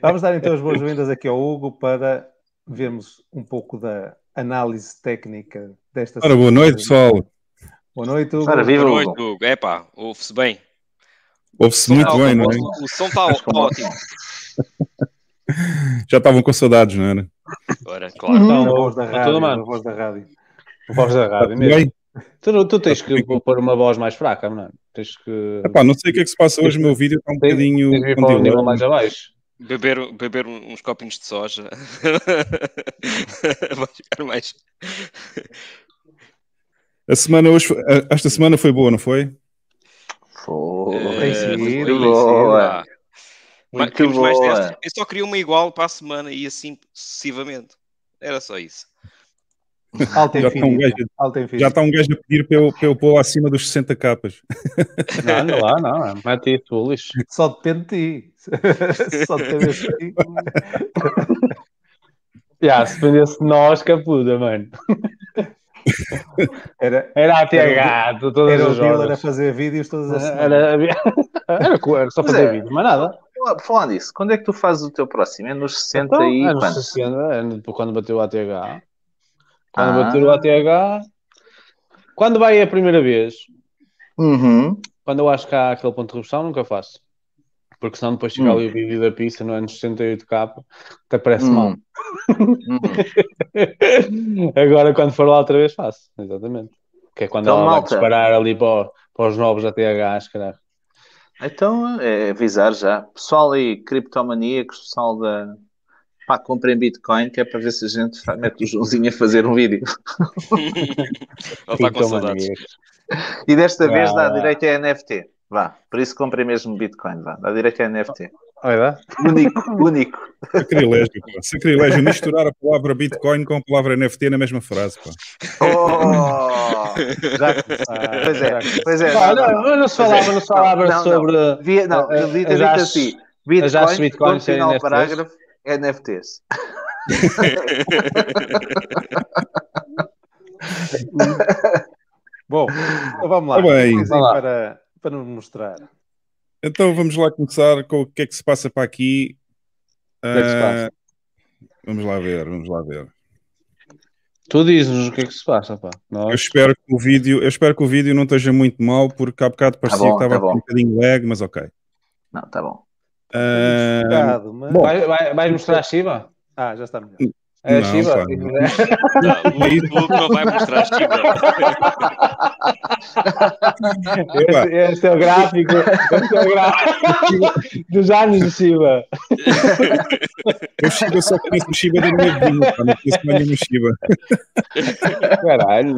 Vamos dar então as boas-vindas aqui ao Hugo para vermos um pouco da análise técnica desta Ora, boa noite, pessoal. Boa noite, Hugo. Ora, viva, boa noite, Hugo. Epá, ouve-se bem. Ouve-se muito tá bem, não é? O som está tá ótimo. Já estavam com saudades, não era? Ora, claro. Tá não, a voz da rádio. A voz da rádio. A voz da rádio mesmo. Bem? Tu, tu tens que pôr uma voz mais fraca, não é? Tens que. Epá, não sei o que é que se passa hoje, o meu vídeo está um tens, bocadinho. Tens um nível mais abaixo. Beber, beber uns copinhos de soja vai ficar mais. A semana hoje, esta semana foi boa, não foi? Foi, eh, foi boa. Muito boa. Eu só queria uma igual para a semana e assim sucessivamente. Era só isso já Está um gajo, Já está um gajo a pedir para eu, para eu acima dos 60 capas. Não, não lá, não. Mete isso tu, lixo. Só depende de ti. Só depende de ti. yeah, se dependesse de nós, capuda, mano. Era, era até era, o, todas era as horas. Era a fazer vídeos todas as era, era, era só fazer é, vídeos, mas nada. Falando nisso, quando é que tu fazes o teu próximo? É nos 60 então, e é quando? É 60, quando bateu o ATH. Quando ah. bater o ATH. Quando vai a primeira vez, uhum. quando eu acho que há aquele ponto de redução, nunca faço. Porque senão depois chegar uhum. ali o vídeo da pista no ano 68K, até parece uhum. mal. Uhum. Agora, quando for lá outra vez, faço. Exatamente. Que é quando então, ela malta. vai disparar ali para, para os novos que era. Então, é avisar já. Pessoal aí, criptomaníacos, pessoal da, pá, comprem Bitcoin, que é para ver se a gente mete o Joãozinho a fazer um vídeo. Ele tá com E desta vá, vez dá vá. Ah. direito a é NFT. Vá, por isso compre mesmo Bitcoin, vá, dá direito a é NFT. Vai Único, único. Sacrilégio, pá. Sacrilégio, misturar a palavra Bitcoin com a palavra NFT na mesma frase, Oh! Já, ah, pois é, pois é. não, não, não se falava, não se falava não, sobre. Não, devia, não, devia ter dito assim. Bitcoin, já Bitcoin, final parágrafo, NFTs. Bom, então tá vamos lá. para, para nos mostrar. Então vamos lá começar com o que é que se passa para aqui. O que é que se ah, passa? Uh, vamos lá ver, vamos lá ver. Tu dizes o que é que se passa, pá. Nós... Eu, espero que o vídeo, eu espero que o vídeo não esteja muito mal, porque há bocado tá parecia tá bom, que estava tá um bocadinho lag, mas ok. Não, tá bom mas... vai, vai, mostrar a Shiva? Ah, já está melhor. É não, Shiva? não. não, o YouTube não vai mostrar a Shiva. Este, é o gráfico, é o gráfico dos anos de Shiva. Eu Shiba só conheço o Shiba da minha vida, não conheço mais nenhum Shiba. Caralho,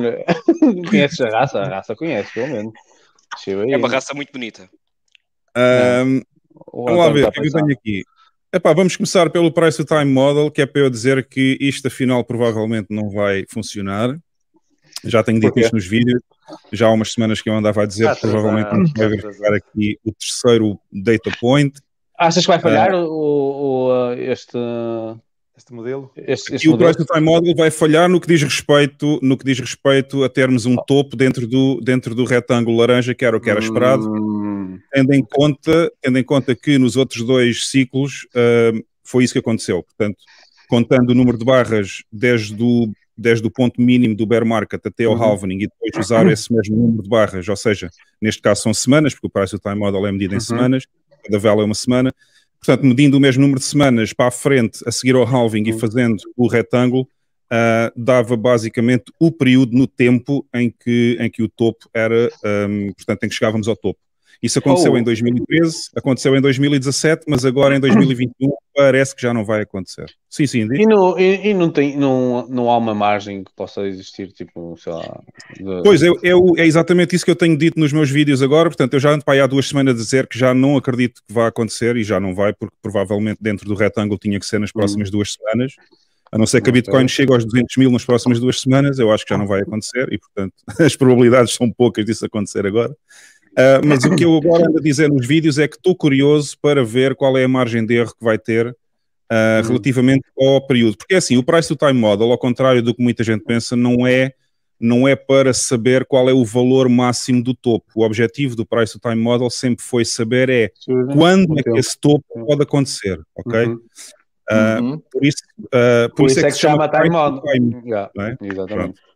conheces a raça? A raça conhece pelo menos. Shiba é uma raça muito bonita. Um, Vamos lá ver, o é que eu tenho aqui? Epá, vamos começar pelo Price Time Model, que é para eu dizer que isto afinal provavelmente não vai funcionar. Já tenho dito isto nos vídeos, já há umas semanas que eu andava a dizer que é? provavelmente não vai verificar é? aqui o terceiro data point. Achas que vai falhar ah. o, o, eh, este, este modelo? Este, este e modelo? o Price Time Model vai falhar no que diz respeito, no que diz respeito a termos um oh. topo dentro do, dentro do retângulo laranja, que era o que era esperado. Hum tendo em conta, tendo em conta que nos outros dois ciclos uh, foi isso que aconteceu. Portanto, contando o número de barras desde o, desde o ponto mínimo do bear market até ao uhum. halvening e depois usar esse mesmo número de barras, ou seja, neste caso são semanas, porque o price do time model é medido em uhum. semanas, cada vela é uma semana. Portanto, medindo o mesmo número de semanas para a frente, a seguir ao halving uhum. e fazendo o retângulo, uh, dava basicamente o período no tempo em que, em que o topo era, um, ah, portanto, em que chegávamos ao topo. Isso aconteceu oh. em 2013, aconteceu em 2017, mas agora em 2021 parece que já não vai acontecer. Sim, sim. E não, e, e não, tem, não, não há uma margem que possa existir, tipo, sei lá. De... Pois, eu, eu, é exatamente isso que eu tenho dito nos meus vídeos agora. Portanto, eu já ando para aí há duas semanas a dizer que já não acredito que vá acontecer e já não vai, porque provavelmente dentro do retângulo tinha que ser nas hum. próximas duas semanas. A não ser que a Bitcoin chegue aos 200 mil nas próximas duas semanas, eu acho que já não vai acontecer e, portanto, as probabilidades são poucas disso acontecer agora. Uh, mas o que eu agora ando a dizer nos vídeos é que estou curioso para ver qual é a margem de erro que vai ter uh, uhum. relativamente ao período. Porque é assim, o price do time model, ao contrário do que muita gente pensa, não é, não é para saber qual é o valor máximo do topo. O objetivo do price do time model sempre foi saber é Sim. quando é que esse topo pode acontecer, ok? Uhum. Uh, Por, isso, por, por, isso, é, é que, se chama, time model. Time, yeah. É? Exatamente. Pronto.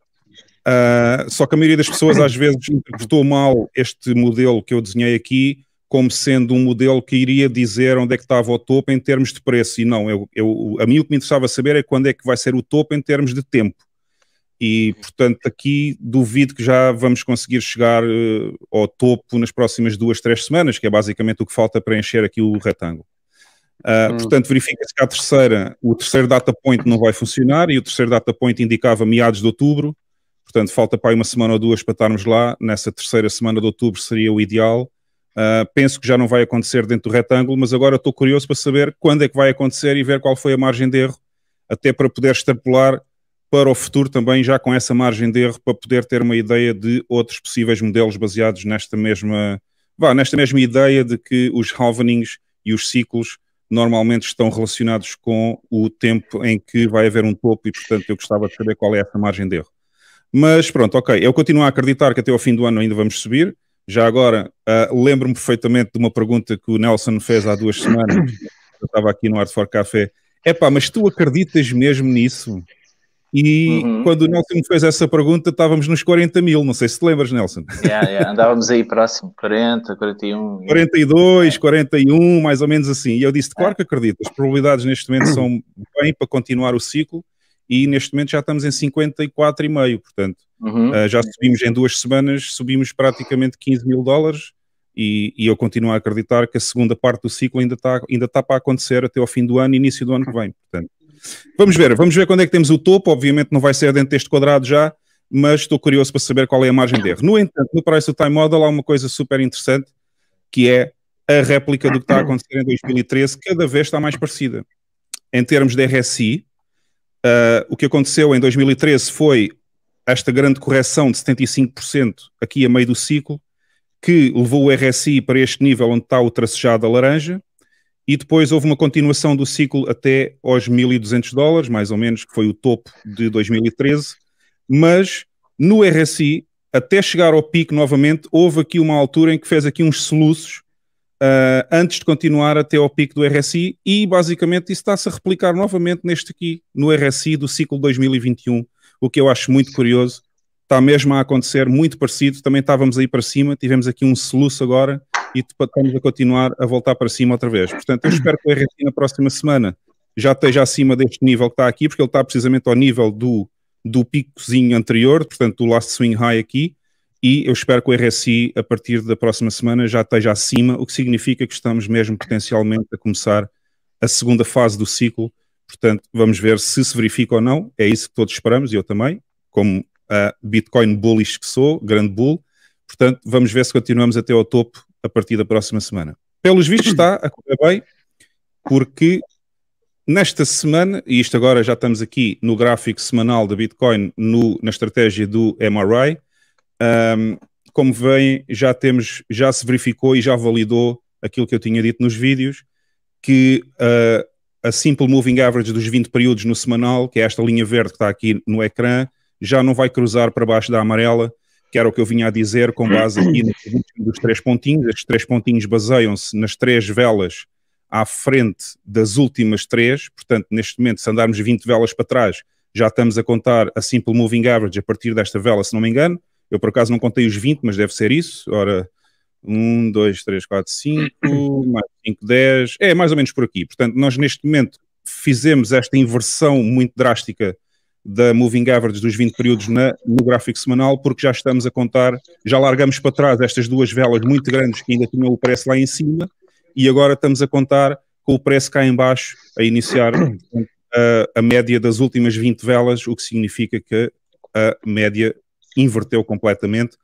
Uh, só que a maioria das pessoas às vezes interpretou mal este modelo que eu desenhei aqui como sendo um modelo que iria dizer onde é que estava o topo em termos de preço. E não, eu, eu, a mim o que me interessava saber é quando é que vai ser o topo em termos de tempo. E, portanto, aqui duvido que já vamos conseguir chegar uh, ao topo nas próximas duas, três semanas, que é basicamente o que falta para encher aqui o retângulo. Uh, hum. Portanto, verifica-se que a terceira, o terceiro data point não vai funcionar e o terceiro data point indicava meados de outubro Portanto, falta para aí uma semana ou duas para estarmos lá. Nessa terceira semana de outubro seria o ideal. Uh, penso que já não vai acontecer dentro do retângulo, mas agora estou curioso para saber quando é que vai acontecer e ver qual foi a margem de erro, até para poder extrapolar para o futuro também, já com essa margem de erro, para poder ter uma ideia de outros possíveis modelos baseados nesta mesma, nesta mesma ideia de que os halvenings e os ciclos normalmente estão relacionados com o tempo em que vai haver um topo e, portanto, eu gostava de saber qual é essa margem de erro. Mas pronto, ok, eu continuo a acreditar que até ao fim do ano ainda vamos subir. Já agora, uh, lembro-me perfeitamente de uma pergunta que o Nelson fez há duas semanas, eu estava aqui no Art for Café. Epá, mas tu acreditas mesmo nisso? E uhum. quando o Nelson fez essa pergunta, estávamos nos 40 mil, não sei se te lembras, Nelson. Yeah, yeah. Andávamos aí próximo, 40, 41. 42, é. 41, mais ou menos assim. E eu disse, é. claro que acredito as probabilidades neste momento são bem para continuar o ciclo e neste momento já estamos em 54,5, portanto, uhum. uh, já subimos em duas semanas, subimos praticamente 15 mil dólares e, e, eu continuo a acreditar que a segunda parte do ciclo ainda está ainda está para acontecer até ao fim do ano, início do ano que vem, portanto. Vamos ver, vamos ver quando é que temos o topo, obviamente não vai ser dentro deste quadrado já, mas estou curioso para saber qual é a margem de erro. No entanto, no Price do Time Model há uma coisa super interessante, que é a réplica do que está a acontecer em 2013, cada vez está mais parecida. Em termos de RSI, Uh, o que aconteceu em 2013 foi esta grande correção de 75% aqui a meio do ciclo, que levou o RSI para este nível onde está o tracejado a laranja, e depois houve uma continuação do ciclo até aos 1.200 dólares, mais ou menos, que foi o topo de 2013, mas no RSI, até chegar ao pico novamente, houve aqui uma altura em que fez aqui uns soluços, uh, antes de continuar até ao pico do RSI e basicamente isso está-se a replicar novamente neste aqui, no RSI do ciclo 2021, o que eu acho muito curioso. Está mesmo a acontecer, muito parecido. Também estávamos aí para cima, tivemos aqui um soluço agora e estamos a continuar a voltar para cima outra vez. Portanto, eu espero que o RSI na próxima semana já esteja acima deste nível que está aqui, porque ele está precisamente ao nível do, do picozinho anterior, portanto, do last swing high aqui e eu espero que o RSI, a partir da próxima semana, já esteja acima, o que significa que estamos mesmo potencialmente a começar a segunda fase do ciclo. Portanto, vamos ver se se verifica ou não. É isso que todos esperamos, e eu também, como a Bitcoin bullish que sou, grande bull. Portanto, vamos ver se continuamos até ao topo a partir da próxima semana. Pelos vistos, está a correr bem, porque nesta semana, e isto agora já estamos aqui no gráfico semanal da Bitcoin no, na estratégia do MRI, um, como veem, já temos, já se verificou e já validou aquilo que eu tinha dito nos vídeos, que uh, a simple moving average dos 20 períodos no semanal, que é esta linha verde que está aqui no ecrã, já não vai cruzar para baixo da amarela, que era o que eu vinha a dizer com base aqui nos três pontinhos. Estes três pontinhos baseiam-se nas três velas à frente das últimas três, portanto, neste momento, se andarmos 20 velas para trás, já estamos a contar a simple moving average a partir desta vela, se não me engano. Eu por acaso não contei os 20, mas deve ser isso. Ora, 1, 2, 3, 4, 5, mais 5, 10. É mais ou menos por aqui. Portanto, nós neste momento fizemos esta inversão muito drástica da moving average dos 20 períodos na, no gráfico semanal, porque já estamos a contar, já largamos para trás estas duas velas muito grandes que ainda tinham o preço lá em cima, e agora estamos a contar com o preço cá em baixo a iniciar a, a média das últimas 20 velas, o que significa que a média inverteu completamente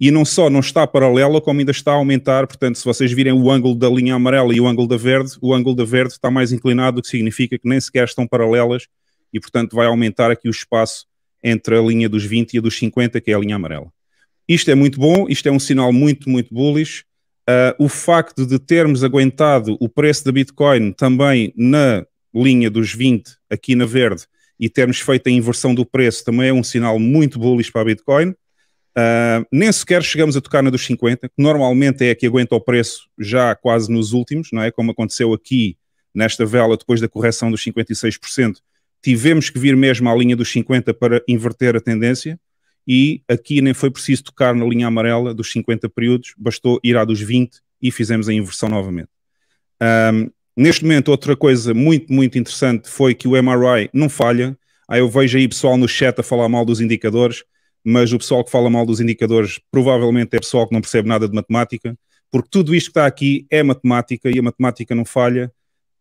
e não só não está paralela, como ainda está a aumentar. Portanto, se vocês virem o ângulo da linha amarela e o ângulo da verde, o ângulo da verde está mais inclinado, o que significa que nem sequer estão paralelas e, portanto, vai aumentar aqui o espaço entre a linha dos 20 e a dos 50, que é a linha amarela. Isto é muito bom, isto é um sinal muito, muito bullish. Uh, o facto de termos aguentado o preço da Bitcoin também na linha dos 20, aqui na verde, e termos feito a inversão do preço também é um sinal muito bullish para a Bitcoin. Uh, nem sequer chegamos a tocar na dos 50, que normalmente é a que aguenta o preço já quase nos últimos, não é? Como aconteceu aqui nesta vela depois da correção dos 56%, tivemos que vir mesmo à linha dos 50 para inverter a tendência e aqui nem foi preciso tocar na linha amarela dos 50 períodos, bastou ir à dos 20 e fizemos a inversão novamente. Um, ah, Neste momento, outra coisa muito, muito interessante foi que o MRI não falha. Aí ah, eu vejo aí pessoal no chat a falar mal dos indicadores, mas o pessoal que fala mal dos indicadores provavelmente é pessoal que não percebe nada de matemática, porque tudo isto que está aqui é matemática e a matemática não falha.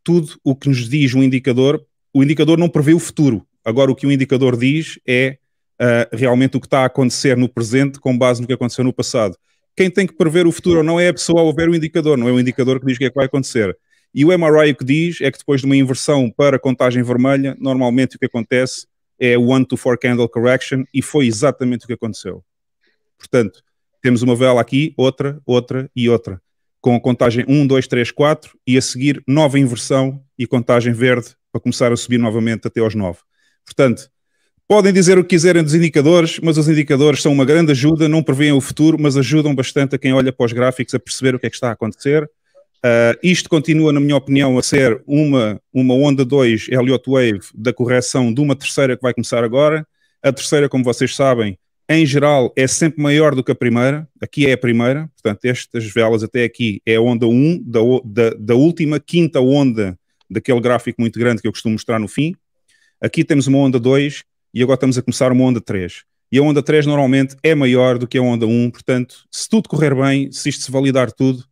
Tudo o que nos diz um indicador, o indicador não prevê o futuro. Agora, o que o indicador diz é uh, realmente o que está a acontecer no presente com base no que aconteceu no passado. Quem tem que prever o futuro não é a pessoa ao ver o indicador, não é o indicador que diz o que é que vai acontecer. E o MRI o que diz é que depois de uma inversão para contagem vermelha, normalmente o que acontece é o 1 to 4 candle correction e foi exatamente o que aconteceu. Portanto, temos uma vela aqui, outra, outra e outra, com a contagem 1, 2, 3, 4 e a seguir nova inversão e contagem verde para começar a subir novamente até aos 9. Portanto, podem dizer o que quiserem dos indicadores, mas os indicadores são uma grande ajuda, não preveem o futuro, mas ajudam bastante a quem olha para os gráficos a perceber o que é que está a acontecer Uh, isto continua, na minha opinião, a ser uma, uma onda 2 Elliott Wave da correção de uma terceira que vai começar agora. A terceira, como vocês sabem, em geral é sempre maior do que a primeira. Aqui é a primeira, portanto, estas velas até aqui é a onda 1 da, da, da última, quinta onda daquele gráfico muito grande que eu costumo mostrar no fim. Aqui temos uma onda 2 e agora estamos a começar uma onda 3 e a onda 3 normalmente é maior do que a onda 1, portanto, se tudo correr bem, se isto se validar tudo,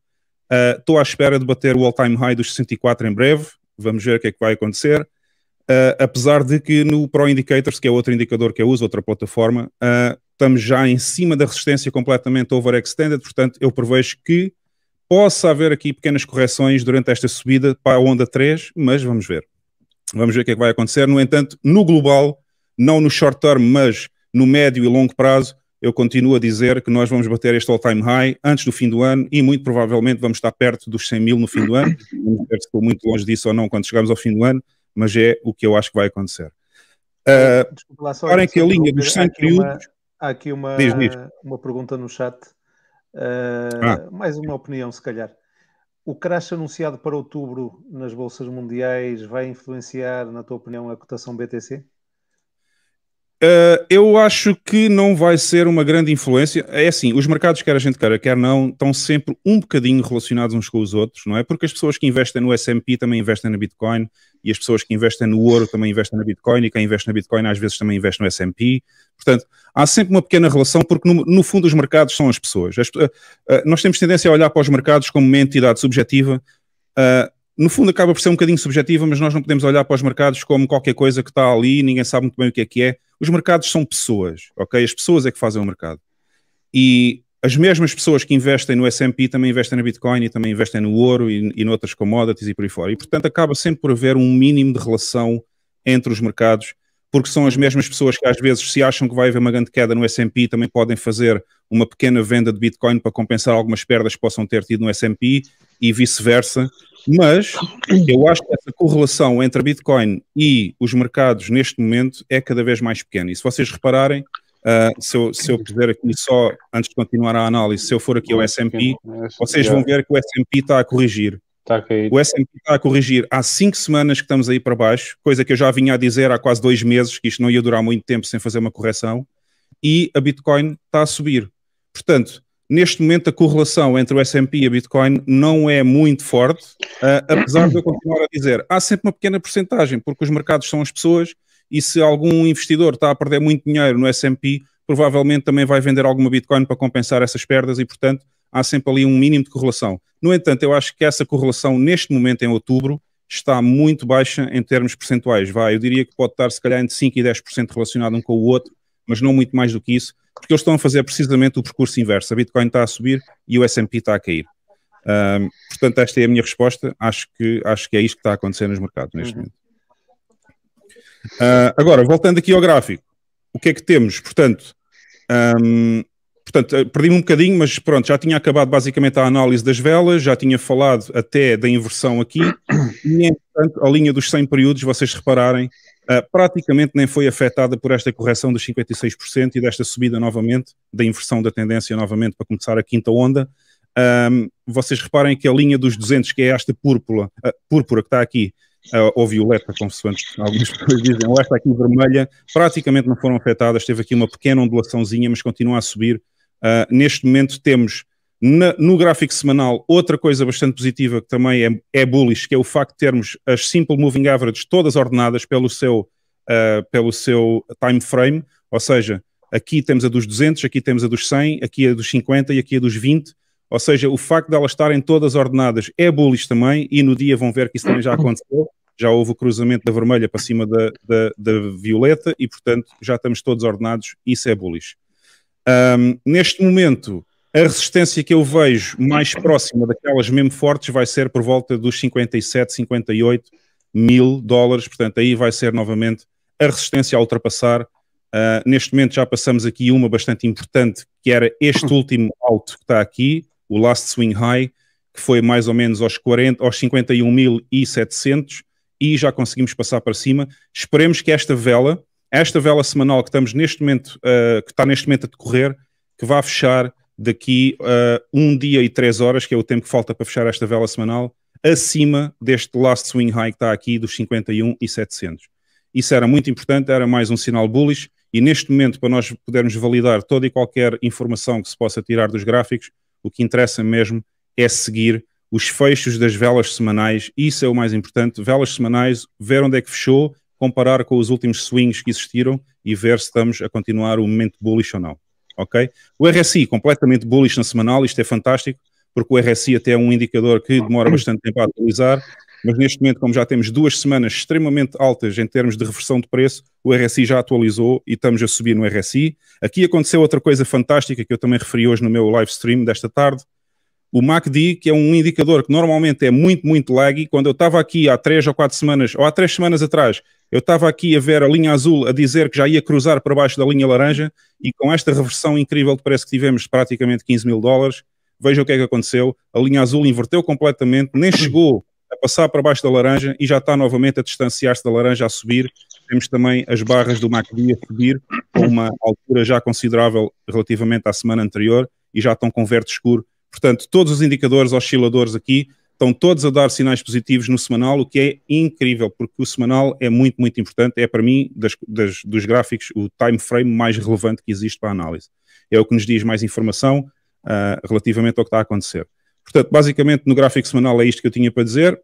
Estou uh, ah, à espera de bater o all-time high dos 64 em breve. Vamos ver o que é que vai acontecer. Uh, apesar de que no Pro Indicators, que é outro indicador que eu uso, outra plataforma, uh, estamos já em cima da resistência completamente overextended. Portanto, eu prevejo que possa haver aqui pequenas correções durante esta subida para a onda 3, mas vamos ver. Vamos ver o que é que vai acontecer. No entanto, no global, não no short term, mas no médio e longo prazo, eu continuo a dizer que nós vamos bater este all-time high antes do fim do ano e muito provavelmente vamos estar perto dos 100 mil no fim do ano. Não sei se estou muito longe disso ou não quando chegamos ao fim do ano, mas é o que eu acho que vai acontecer. Uh, lá, só que a linha dos 100 mil. Há aqui uma, diz, diz. uma pergunta no chat, uh, ah. mais uma opinião se calhar. O crash anunciado para outubro nas bolsas mundiais vai influenciar, na tua opinião, a cotação BTC? Uh, eu acho que não vai ser uma grande influência. É assim, os mercados, quer a gente queira, quer não, estão sempre um bocadinho relacionados uns com os outros, não é? Porque as pessoas que investem no S&P também investem na Bitcoin e as pessoas que investem no ouro também investem na Bitcoin e quem investe na Bitcoin às vezes também investe no S&P. Portanto, há sempre uma pequena relação porque no, no fundo os mercados são as pessoas. As, uh, uh, nós temos tendência a olhar para os mercados como uma entidade subjetiva no fundo acaba por ser um bocadinho subjetiva, mas nós não podemos olhar para os mercados como qualquer coisa que está ali, ninguém sabe muito bem o que é que é. Os mercados são pessoas, ok? As pessoas é que fazem o mercado. E as mesmas pessoas que investem no S&P também investem na Bitcoin e também investem no ouro e, e noutras commodities e por aí fora. E, portanto, acaba sempre por haver um mínimo de relação entre os mercados, porque são as mesmas pessoas que às vezes se acham que vai haver uma grande queda no S&P também podem fazer uma pequena venda de Bitcoin para compensar algumas perdas que possam ter tido no S&P e vice-versa. Mas eu acho que essa correlação entre a Bitcoin e os mercados neste momento é cada vez mais pequena. E se vocês repararem, uh, se, eu, se eu puder aqui só, antes de continuar a análise, se eu for aqui ao S&P, é assim, vocês vão ver que o S&P está a corrigir. o S&P está a corrigir há cinco semanas que estamos aí para baixo, coisa que eu já vinha a dizer há quase dois meses, que isto não ia durar muito tempo sem fazer uma correção, e a Bitcoin está a subir. Portanto, Neste momento, a correlação entre o SP e a Bitcoin não é muito forte, uh, apesar de eu continuar a dizer, há sempre uma pequena porcentagem, porque os mercados são as pessoas e se algum investidor está a perder muito dinheiro no SP, provavelmente também vai vender alguma Bitcoin para compensar essas perdas e, portanto, há sempre ali um mínimo de correlação. No entanto, eu acho que essa correlação, neste momento, em outubro, está muito baixa em termos percentuais. Vai, eu diria que pode estar, se calhar, entre 5% e 10% relacionado um com o outro mas não muito mais do que isso, porque eles estão a fazer precisamente o percurso inverso. A Bitcoin está a subir e o S&P está a cair. Um, portanto, esta é a minha resposta. Acho que, acho que é isto que está a acontecer nos mercados neste uhum. momento. Uh, agora, voltando aqui ao gráfico, o que é que temos? Portanto, um, portanto eh, perdi-me um bocadinho, mas pronto, já tinha acabado basicamente a análise das velas, já tinha falado até da inversão aqui, e entretanto, a linha dos 100 períodos, vocês repararem, ah, praticamente nem foi afetada por esta correção dos 56% e desta subida novamente, da inversão da tendência novamente para começar a quinta onda. Um, vocês reparem que a linha dos 200, que é esta púrpura, ah, púrpura que está aqui, uh, ah, ou violeta, como algumas pessoas dizem, ou esta aqui vermelha, praticamente não foram afetadas, teve aqui uma pequena ondulaçãozinha, mas continua a subir. Uh, neste momento temos na, no gráfico semanal, outra coisa bastante positiva que também é, é bullish, que é o facto de termos as Simple Moving Averages todas ordenadas pelo seu, uh, pelo seu time frame, ou seja, aqui temos a dos 200, aqui temos a dos 100, aqui a dos 50 e aqui a dos 20, ou seja, o facto de elas estarem todas ordenadas é bullish também, e no dia vão ver que isso também já aconteceu. Já houve o cruzamento da vermelha para cima da, da, da violeta e, portanto, já estamos todos ordenados. Isso é bullish. Um, neste momento, a resistência que eu vejo mais próxima daquelas mesmo fortes vai ser por volta dos 57, 58 mil dólares. Portanto, aí vai ser novamente a resistência a ultrapassar. Uh, neste momento já passamos aqui uma bastante importante, que era este último alto que está aqui, o Last Swing High, que foi mais ou menos aos, 40, aos 51.700 e já conseguimos passar para cima. Esperemos que esta vela, esta vela semanal que estamos neste momento, uh, que está neste momento a decorrer, que vá fechar daqui a um dia e três horas, que é o tempo que falta para fechar esta vela semanal, acima deste last swing high que está aqui dos 51 e 700. Isso era muito importante, era mais um sinal bullish e neste momento para nós podermos validar toda e qualquer informação que se possa tirar dos gráficos, o que interessa mesmo é seguir os fechos das velas semanais, isso é o mais importante, velas semanais, ver onde é que fechou, comparar com os últimos swings que existiram e ver se estamos a continuar o momento bullish ou não ok? O RSI completamente bullish na semanal, isto é fantástico, porque o RSI até é um indicador que demora bastante tempo a atualizar, mas neste momento, como já temos duas semanas extremamente altas em termos de reversão de preço, o RSI já atualizou e estamos a subir no RSI. Aqui aconteceu outra coisa fantástica que eu também referi hoje no meu live stream desta tarde, o MACD, que é um indicador que normalmente é muito, muito laggy, quando eu estava aqui há três ou quatro semanas, ou há três semanas atrás, eu estava aqui a ver a linha azul a dizer que já ia cruzar para baixo da linha laranja e com esta reversão incrível de preço que tivemos de praticamente 15 mil dólares, veja o que é que aconteceu. A linha azul inverteu completamente, nem chegou a passar para baixo da laranja e já está novamente a distanciar-se da laranja a subir. Temos também as barras do MACD a subir com uma altura já considerável relativamente à semana anterior e já estão com verde escuro. Portanto, todos os indicadores osciladores aqui estão todos a dar sinais positivos no semanal, o que é incrível, porque o semanal é muito, muito importante. É para mim, das, das, dos gráficos, o time frame mais relevante que existe para a análise. É o que nos diz mais informação uh, relativamente ao que está a acontecer. Portanto, basicamente, no gráfico semanal é isto que eu tinha para dizer.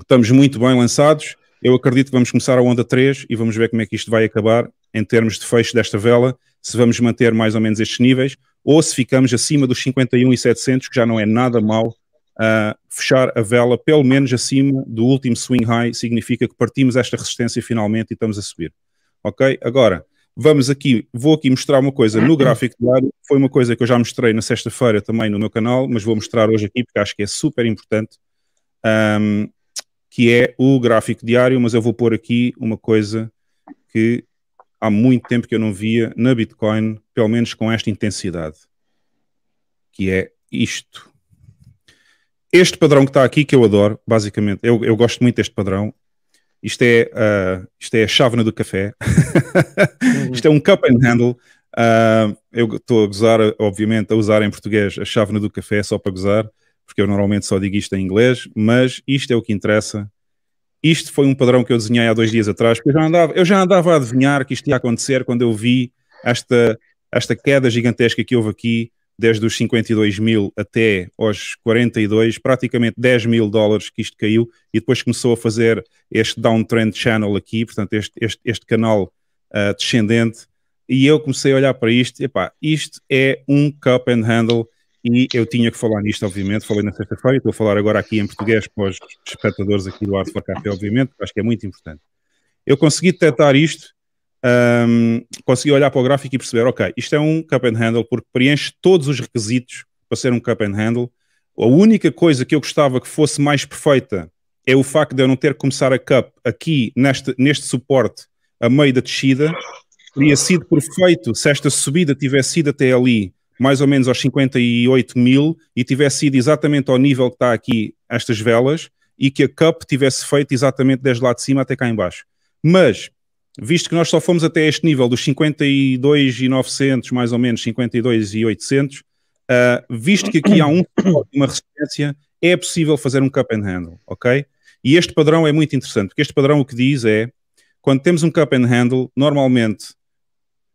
Estamos muito bem lançados. Eu acredito que vamos começar a onda 3 e vamos ver como é que isto vai acabar em termos de fecho desta vela, se vamos manter mais ou menos estes níveis ou se ficamos acima dos 51 e 700, que já não é nada mal Uh, fechar a vela pelo menos acima do último swing high significa que partimos esta resistência finalmente e estamos a subir. Ok? Agora, vamos aqui, vou aqui mostrar uma coisa no gráfico diário, foi uma coisa que eu já mostrei na sexta-feira também no meu canal, mas vou mostrar hoje aqui porque acho que é super importante, um, que é o gráfico diário, mas eu vou pôr aqui uma coisa que há muito tempo que eu não via na Bitcoin, pelo menos com esta intensidade, que é isto. Este padrão que está aqui, que eu adoro, basicamente, eu, eu gosto muito deste padrão. Isto é, uh, isto é a chávena do café. Uhum. isto é um cup and handle. Uh, eu estou a gozar, obviamente, a usar em português a chávena do café só para gozar, porque eu normalmente só digo isto em inglês, mas isto é o que interessa. Isto foi um padrão que eu desenhei há dois dias atrás, porque eu já andava, eu já andava a adivinhar que isto ia acontecer quando eu vi esta, esta queda gigantesca que houve aqui desde os 52 mil até aos 42, praticamente 10 mil dólares que isto caiu, e depois começou a fazer este downtrend channel aqui, portanto, este, este, este canal uh, descendente, e eu comecei a olhar para isto, e pá, isto é um cup and handle, e eu tinha que falar nisto, obviamente, falei na sexta-feira, estou a falar agora aqui em português para os espectadores aqui do Arte Café, obviamente, acho que é muito importante. Eu consegui detectar isto, um, consegui olhar para o gráfico e perceber, ok, isto é um cup and handle porque preenche todos os requisitos para ser um cup and handle. A única coisa que eu gostava que fosse mais perfeita é o facto de eu não ter que começar a cup aqui neste, neste suporte a meio da descida. Teria sido perfeito se esta subida tivesse sido até ali, mais ou menos aos 58 mil, e tivesse sido exatamente ao nível que está aqui estas velas, e que a cup tivesse feito exatamente desde lá de cima até cá embaixo. Mas visto que nós só fomos até este nível dos 52,900, mais ou menos 52,800, uh, ah, visto que aqui há um, uma resistência, é possível fazer um cup and handle, ok? E este padrão é muito interessante, porque este padrão o que diz é, quando temos um cup and handle, normalmente,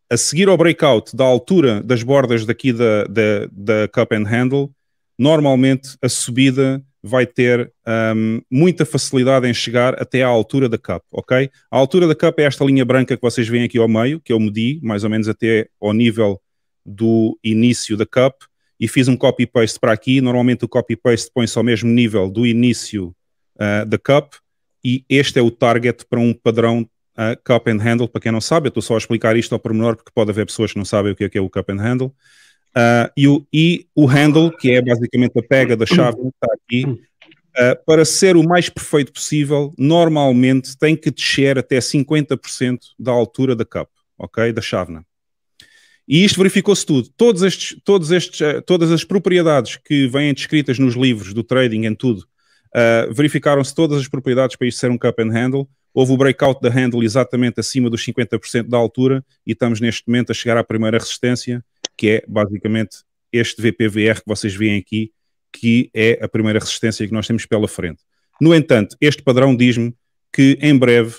a seguir ao breakout da altura das bordas daqui da, da, da cup and handle, normalmente a subida vai ter um, muita facilidade em chegar até à altura da cup, ok? A altura da cup é esta linha branca que vocês veem aqui ao meio, que eu medi mais ou menos até ao nível do início da cup e fiz um copy-paste para aqui. Normalmente o copy-paste põe-se ao mesmo nível do início uh, da cup e este é o target para um padrão uh, cup and handle. Para quem não sabe, eu estou só a explicar isto ao pormenor porque pode haver pessoas que não sabem o que é, que é o cup and handle. Uh, e, o, e o handle, que é basicamente a pega da chave que está aqui, uh, para ser o mais perfeito possível, normalmente tem que descer até 50% da altura da cup, ok? Da chávena. E isto verificou-se tudo. Todos estes, todos estes, ah, todas as propriedades que vêm descritas nos livros do trading em tudo, verificaram-se todas as propriedades para isto ser um cup and handle Houve o breakout da handle exatamente acima dos 50% da altura e estamos neste momento a chegar à primeira resistência, que é basicamente este VPVR que vocês veem aqui, que é a primeira resistência que nós temos pela frente. No entanto, este padrão diz-me que em breve,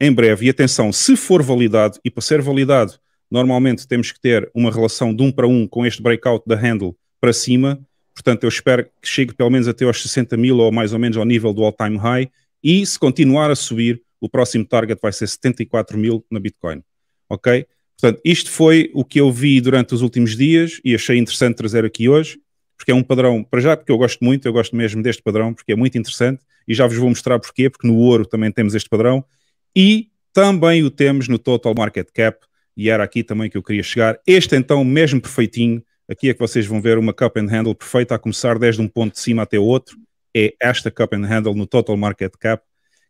em breve, e atenção, se for validado, e para ser validado, normalmente temos que ter uma relação de um para um com este breakout da handle para cima, portanto eu espero que chegue pelo menos até aos 60 mil ou mais ou menos ao nível do all-time high, e se continuar a subir, o próximo target vai ser 74 mil na Bitcoin. Ok? Portanto, isto foi o que eu vi durante os últimos dias e achei interessante trazer aqui hoje, porque é um padrão, para já, porque eu gosto muito, eu gosto mesmo deste padrão, porque é muito interessante e já vos vou mostrar porquê, porque no ouro também temos este padrão e também o temos no Total Market Cap e era aqui também que eu queria chegar. Este então, mesmo perfeitinho, aqui é que vocês vão ver uma cup and handle perfeita, a começar desde um ponto de cima até o outro é esta Cup and Handle no Total Market Cap,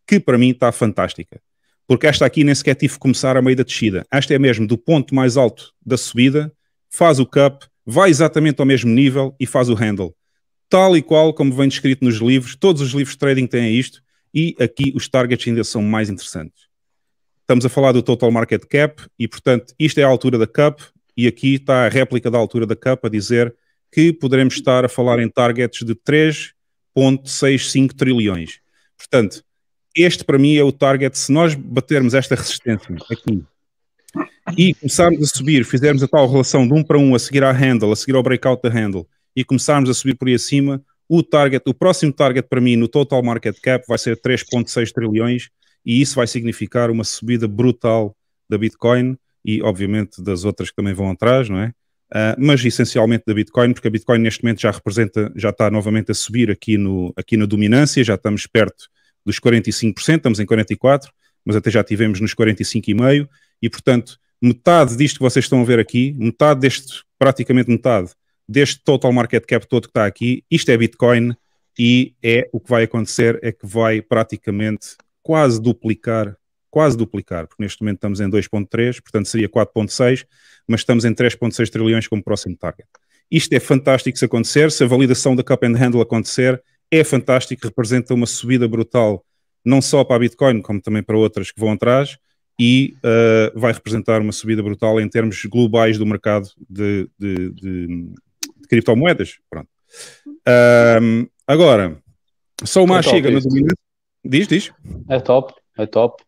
que para mim está fantástica. Porque esta aqui nem sequer tive que começar a meio da descida. Esta é mesmo do ponto mais alto da subida, faz o cup, vai exatamente ao mesmo nível e faz o handle. Tal e qual como vem descrito nos livros, todos os livros de trading têm isto e aqui os targets ainda são mais interessantes. Estamos a falar do total market cap e, portanto, isto é a altura da cup e aqui está a réplica da altura da cup a dizer que poderemos estar a falar em targets de 3 1,65 trilhões. Portanto, este para mim é o target. Se nós batermos esta resistência aqui e começarmos a subir, fizermos a tal relação de 1 um para 1 um, a seguir à handle, a seguir ao breakout da handle e começarmos a subir por aí acima, o target, o próximo target para mim no total market cap vai ser 3.6 trilhões e isso vai significar uma subida brutal da Bitcoin e obviamente das outras que também vão atrás, não é? Uh, mas essencialmente da Bitcoin, porque a Bitcoin neste momento já representa, já está novamente a subir aqui, no, aqui na dominância, já estamos perto dos 45%, estamos em 44%, mas até já tivemos nos 45,5%, e portanto, metade disto que vocês estão a ver aqui, metade deste, praticamente metade, deste total market cap todo que está aqui, isto é Bitcoin, e é o que vai acontecer, é que vai praticamente quase duplicar quase duplicar, porque neste momento estamos em 2,3, portanto seria 4,6, mas estamos em 3,6 trilhões como próximo target. Isto é fantástico se acontecer, se a validação da Cup and Handle acontecer, é fantástico, representa uma subida brutal, não só para a Bitcoin, como também para outras que vão atrás, e uh, vai representar uma subida brutal em termos globais do mercado de, de, de, de criptomoedas. Pronto. Ehm, agora, só uma é chega no domínio. Diz, diz. É top, é top.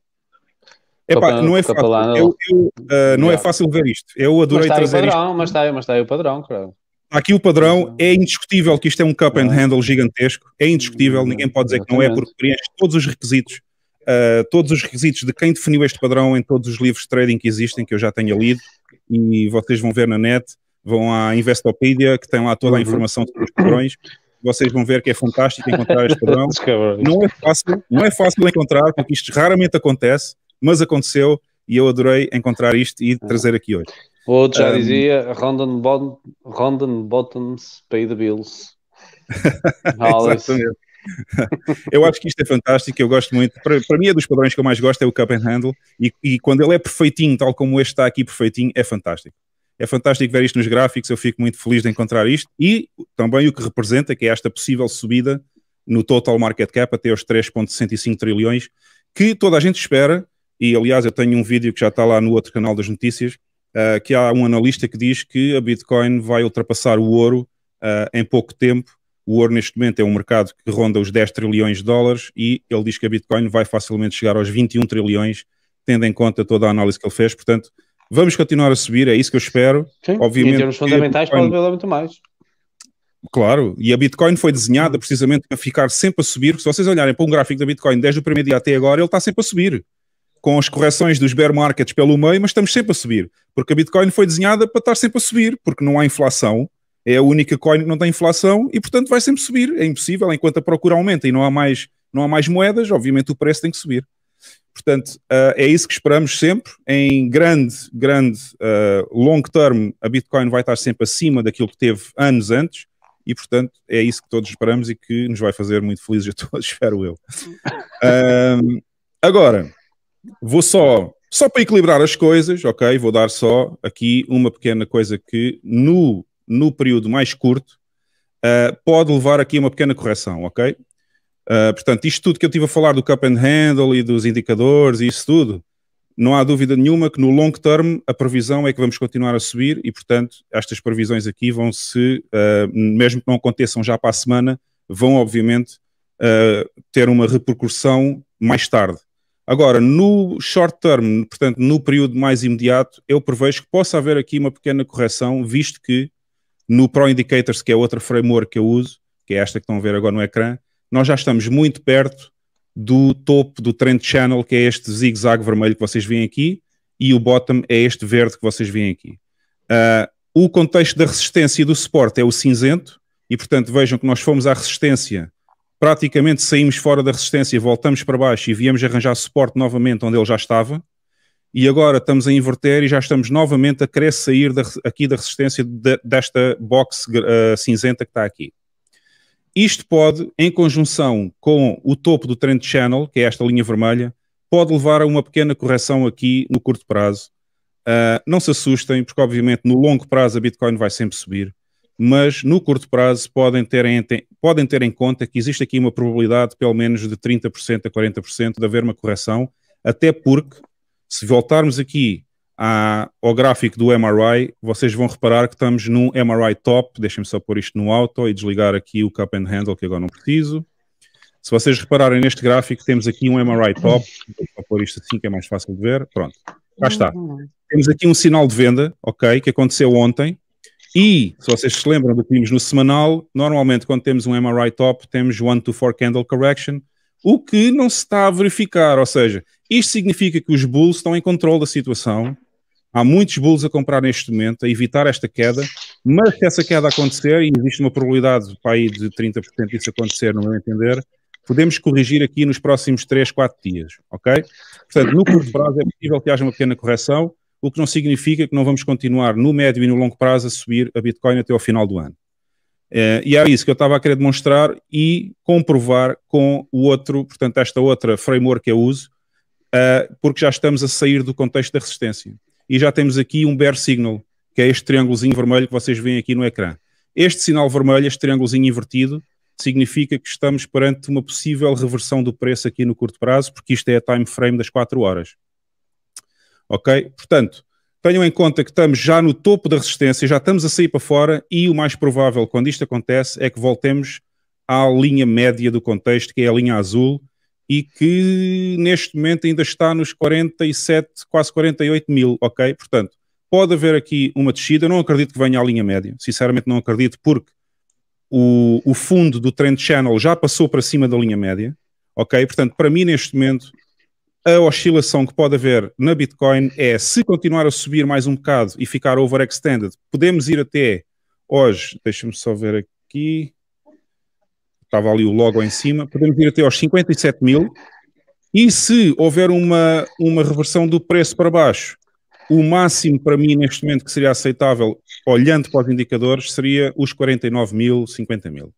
Epá, não é fácil. eu, eu, uh, não é fácil ver isto. Eu adorei mas trazer padrão, isto. Mas está, aí, mas está aí o padrão, claro. Aqui o padrão é indiscutível que isto é um cup and handle gigantesco, é indiscutível, uhum, ninguém pode dizer que não é, porque preenche todos os requisitos, uh, todos os requisitos de quem definiu este padrão em todos os livros de trading que existem, que eu já tenho lido, e vocês vão ver na net, vão à Investopedia, que tem lá toda a uhum. informação sobre os padrões, vocês vão ver que é fantástico encontrar este padrão. Não é fácil, não é fácil encontrar, porque isto raramente acontece, mas aconteceu e eu adorei encontrar isto e trazer aqui hoje. Vou já um, dizia Rondon, bon, Rondon Bottoms, pay the bills. Exatamente. eu acho que isto é fantástico, eu gosto muito. Para, para mim, é dos padrões que eu mais gosto é o Cup and Handle, e, e, quando ele é perfeitinho, tal como este está aqui perfeitinho, é fantástico. É fantástico ver isto nos gráficos, eu fico muito feliz de encontrar isto e também o que representa, que é esta possível subida no total market cap até aos 3,65 trilhões, que toda a gente espera e aliás, eu tenho um vídeo que já está lá no outro canal das notícias, uh, que há um analista que diz que a Bitcoin vai ultrapassar o ouro uh, em pouco tempo. O ouro neste momento é um mercado que ronda os 10 trilhões de dólares e ele diz que a Bitcoin vai facilmente chegar aos 21 trilhões, tendo em conta toda a análise que ele fez. Portanto, vamos continuar a subir, é isso que eu espero. Sim, Obviamente, em termos fundamentais Bitcoin... pode haver muito mais. Claro, e a Bitcoin foi desenhada precisamente para ficar sempre a subir. Se vocês olharem para um gráfico da Bitcoin desde o primeiro dia até agora, ele está sempre a subir com as correções dos bear markets pelo meio, mas estamos sempre a subir, porque a Bitcoin foi desenhada para estar sempre a subir, porque não há inflação, é a única coin que não tem inflação e, portanto, vai sempre subir. É impossível, enquanto a procura aumenta e não há mais, não há mais moedas, obviamente o preço tem que subir. Portanto, uh, é isso que esperamos sempre. Em grande, grande, uh, long term, a Bitcoin vai estar sempre acima daquilo que teve anos antes. E, portanto, é isso que todos esperamos e que nos vai fazer muito felizes a todos, espero eu. Ah, agora, vou só, só para equilibrar as coisas, ok? Vou dar só aqui uma pequena coisa que no, no período mais curto uh, pode levar aqui a uma pequena correção, ok? Uh, portanto, isto tudo que eu estive a falar do cup and handle e dos indicadores e isso tudo, não há dúvida nenhuma que no long term a previsão é que vamos continuar a subir e, portanto, estas previsões aqui vão se, uh, mesmo que não aconteçam já para a semana, vão obviamente uh, ter uma repercussão mais tarde. Agora, no short term, portanto, no período mais imediato, eu prevejo que possa haver aqui uma pequena correção, visto que no Pro Indicators, que é outra framework que eu uso, que é esta que estão a ver agora no ecrã, nós já estamos muito perto do topo do trend channel, que é este zigue-zague vermelho que vocês veem aqui, e o bottom é este verde que vocês veem aqui. Uh, o contexto da resistência e do suporte é o cinzento, e portanto vejam que nós fomos à resistência praticamente saímos fora da resistência, voltamos para baixo e viemos arranjar suporte novamente onde ele já estava, e agora estamos a inverter e já estamos novamente a querer sair da, aqui da resistência de, desta box uh, cinzenta que está aqui. Isto pode, em conjunção com o topo do trend channel, que é esta linha vermelha, pode levar a uma pequena correção aqui no curto prazo. Uh, não se assustem, porque obviamente no longo prazo a Bitcoin vai sempre subir mas no curto prazo podem ter, em, podem ter em conta que existe aqui uma probabilidade pelo menos de 30% a 40% de haver uma correção, até porque se voltarmos aqui à, ao gráfico do MRI, vocês vão reparar que estamos num MRI top, deixem-me só pôr isto no auto e desligar aqui o cup and handle que agora não preciso. Se vocês repararem neste gráfico, temos aqui um MRI top, vou pôr isto assim que é mais fácil de ver, pronto, cá está. Uhum. Temos aqui um sinal de venda, ok, que aconteceu ontem, e, se vocês se lembram do que vimos no semanal, normalmente quando temos um MRI top, temos 1 to 4 candle correction, o que não se está a verificar. Ou seja, isto significa que os bulls estão em controle da situação. Há muitos bulls a comprar neste momento, a evitar esta queda, mas se essa queda acontecer, e existe uma probabilidade para aí de 30% disso acontecer, no meu entender, podemos corrigir aqui nos próximos 3, 4 dias, ok? Portanto, no curto prazo é possível que haja uma pequena correção, o que não significa que não vamos continuar no médio e no longo prazo a subir a Bitcoin até ao final do ano. Eh, e era isso que eu estava a querer demonstrar e comprovar com o outro, portanto, esta outra framework que eu uso, eh, porque já estamos a sair do contexto da resistência. E já temos aqui um bear signal, que é este triângulozinho vermelho que vocês veem aqui no ecrã. Este sinal vermelho, este triângulozinho invertido, significa que estamos perante uma possível reversão do preço aqui no curto prazo, porque isto é a time frame das 4 horas. Ok? Portanto, tenham em conta que estamos já no topo da resistência, já estamos a sair para fora e o mais provável quando isto acontece é que voltemos à linha média do contexto, que é a linha azul, e que neste momento ainda está nos 47, quase 48 mil, ok? Portanto, pode haver aqui uma descida, não acredito que venha à linha média, sinceramente não acredito, porque o, o fundo do Trend Channel já passou para cima da linha média, ok? Portanto, para mim neste momento a oscilação que pode haver na Bitcoin é se continuar a subir mais um bocado e ficar overextended, podemos ir até hoje, deixa-me só ver aqui, estava ali o logo em cima, podemos ir até aos 57 mil. E se houver uma, uma reversão do preço para baixo, o máximo para mim neste momento que seria aceitável, olhando para os indicadores, seria os 49 mil, 50 mil.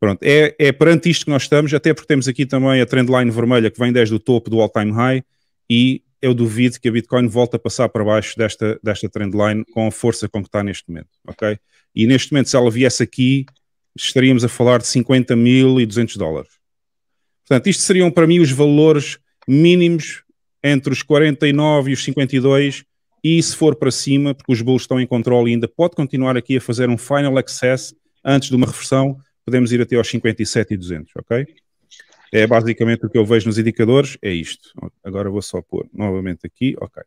Pronto, é, é perante isto que nós estamos, até porque temos aqui também a trendline vermelha que vem desde o topo do all-time high e eu duvido que a Bitcoin volte a passar para baixo desta, desta trendline com a força com que está neste momento, ok? E neste momento, se ela viesse aqui, estaríamos a falar de 50 mil e 200 dólares. Portanto, isto seriam para mim os valores mínimos entre os 49 e os 52 e se for para cima, porque os bulls estão em controle e ainda pode continuar aqui a fazer um final excess antes de uma reversão, podemos ir até aos 57,200, ok? É basicamente o que eu vejo nos indicadores, é isto. Agora vou só pôr novamente aqui, ok.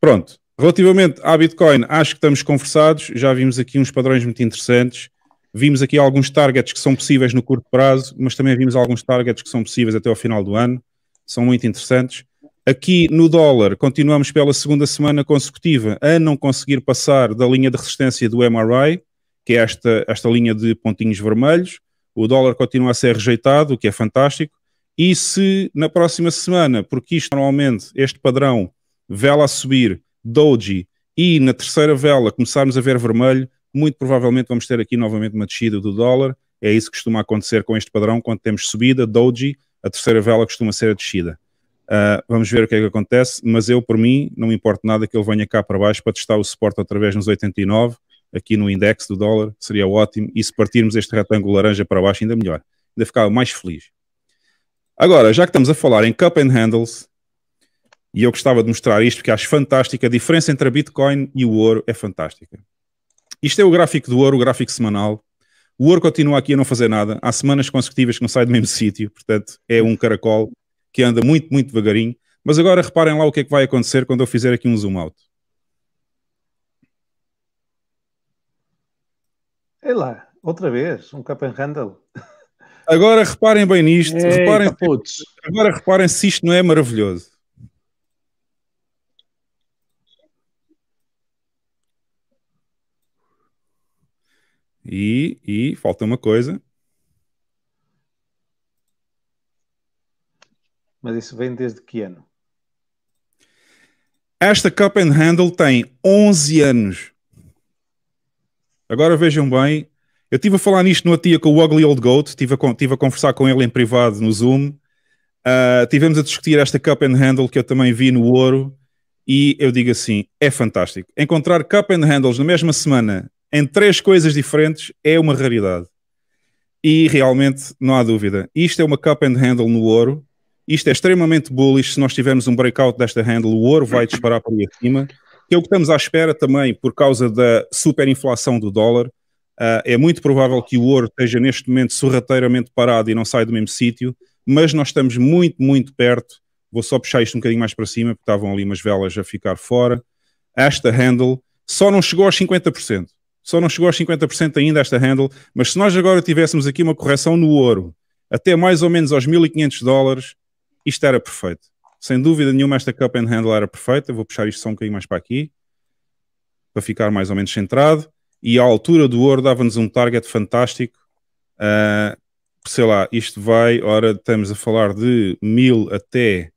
Pronto, relativamente à Bitcoin, acho que estamos conversados, já vimos aqui uns padrões muito interessantes, vimos aqui alguns targets que são possíveis no curto prazo, mas também vimos alguns targets que são possíveis até ao final do ano, são muito interessantes. Aqui no dólar, continuamos pela segunda semana consecutiva a não conseguir passar da linha de resistência do MRI, que é esta, esta linha de pontinhos vermelhos. O dólar continua a ser rejeitado, o que é fantástico. E se na próxima semana, porque isto normalmente, este padrão, vela a subir, doji, e na terceira vela começarmos a ver vermelho, muito provavelmente vamos ter aqui novamente uma descida do dólar. É isso que costuma acontecer com este padrão quando temos subida, doji, a terceira vela costuma ser a descida. Uh, vamos ver o que é que acontece, mas eu, por mim, não me importa nada que ele venha cá para baixo para testar o suporte outra vez nos 89 aqui no index do dólar, seria ótimo. E se partirmos este retângulo laranja para baixo, ainda melhor. Ainda ficava mais feliz. Agora, já que estamos a falar em cup and handles, e eu gostava de mostrar isto porque acho fantástica, a diferença entre a Bitcoin e o ouro é fantástica. Isto é o gráfico do ouro, o gráfico semanal. O ouro continua aqui a não fazer nada. Há semanas consecutivas que não sai do mesmo sítio, portanto, é um caracol que anda muito, muito devagarinho. Mas agora reparem lá o que é que vai acontecer quando eu fizer aqui um zoom out. Sei lá, outra vez, um cup and handle. Agora reparem bem nisto. Ei, reparem, se, agora reparem se isto não é maravilhoso. E, e falta uma coisa. Mas isso vem desde que ano? Esta Cup and Handle tem 11 anos. Agora vejam bem, eu estive a falar nisto no dia com o Ugly Old Goat, estive a, estive a conversar com ele em privado no Zoom. Uh, tivemos a discutir esta Cup and Handle que eu também vi no Ouro e eu digo assim, é fantástico. Encontrar Cup and Handles na mesma semana em três coisas diferentes é uma raridade. E realmente não há dúvida. Isto é uma Cup and Handle no Ouro. Isto é extremamente bullish. Se nós tivermos um breakout desta handle, o ouro vai disparar para ali acima que é o que estamos à espera também por causa da superinflação do dólar. Uh, é muito provável que o ouro esteja neste momento sorrateiramente parado e não saia do mesmo sítio, mas nós estamos muito, muito perto. Vou só puxar isto um bocadinho mais para cima, porque estavam ali umas velas a ficar fora. Esta handle só não chegou aos 50%. Só não chegou aos 50% ainda esta handle, mas se nós agora tivéssemos aqui uma correção no ouro, até mais ou menos aos 1500 dólares, isto era perfeito. Sem dúvida nenhuma, esta Cup and Handle era perfeita. Vou puxar isto só um bocadinho mais para aqui, para ficar mais ou menos centrado. E à altura do ouro dava-nos um target fantástico. Uh, sei lá, isto vai, ora, estamos a falar de mil até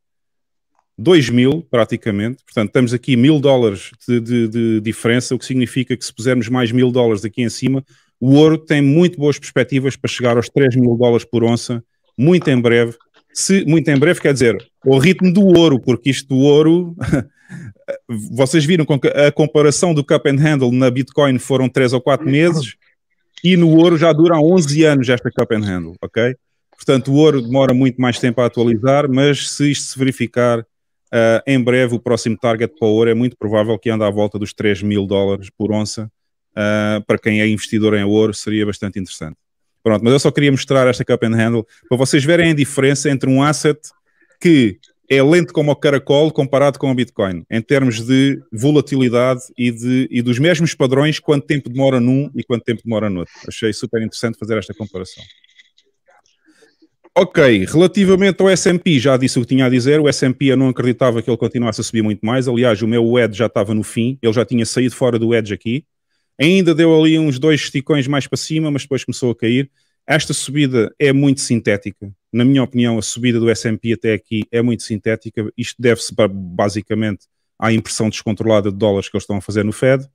dois mil, praticamente. Portanto, estamos aqui mil dólares de, de, de, diferença, o que significa que se pusermos mais mil dólares daqui em cima, o ouro tem muito boas perspectivas para chegar aos três mil dólares por onça, muito em breve, se muito em breve, quer dizer, o ritmo do ouro, porque isto do ouro, vocês viram que a comparação do Cup and Handle na Bitcoin foram 3 ou 4 meses e no ouro já dura 11 anos esta Cup and Handle, ok? Portanto, o ouro demora muito mais tempo a atualizar, mas se isto se verificar uh, em breve, o próximo target para o ouro é muito provável que ande à volta dos 3 mil dólares por onça. Uh, para quem é investidor em ouro, seria bastante interessante. Pronto, mas eu só queria mostrar esta Cup and Handle para vocês verem a diferença entre um asset que é lento como o caracol comparado com o Bitcoin, em termos de volatilidade e, de, e dos mesmos padrões, quanto tempo demora num e quanto tempo demora no outro. Achei super interessante fazer esta comparação. Ok, relativamente ao S&P, já disse o que tinha a dizer, o S&P eu não acreditava que ele continuasse a subir muito mais, aliás o meu wedge já estava no fim, ele já tinha saído fora do wedge aqui, ainda deu ali uns dois esticões mais para cima, mas depois começou a cair, esta subida é muito sintética. Na minha opinião, a subida do S&P até aqui é muito sintética. Isto deve-se basicamente à impressão descontrolada de dólares que eles estão a fazer no Fed.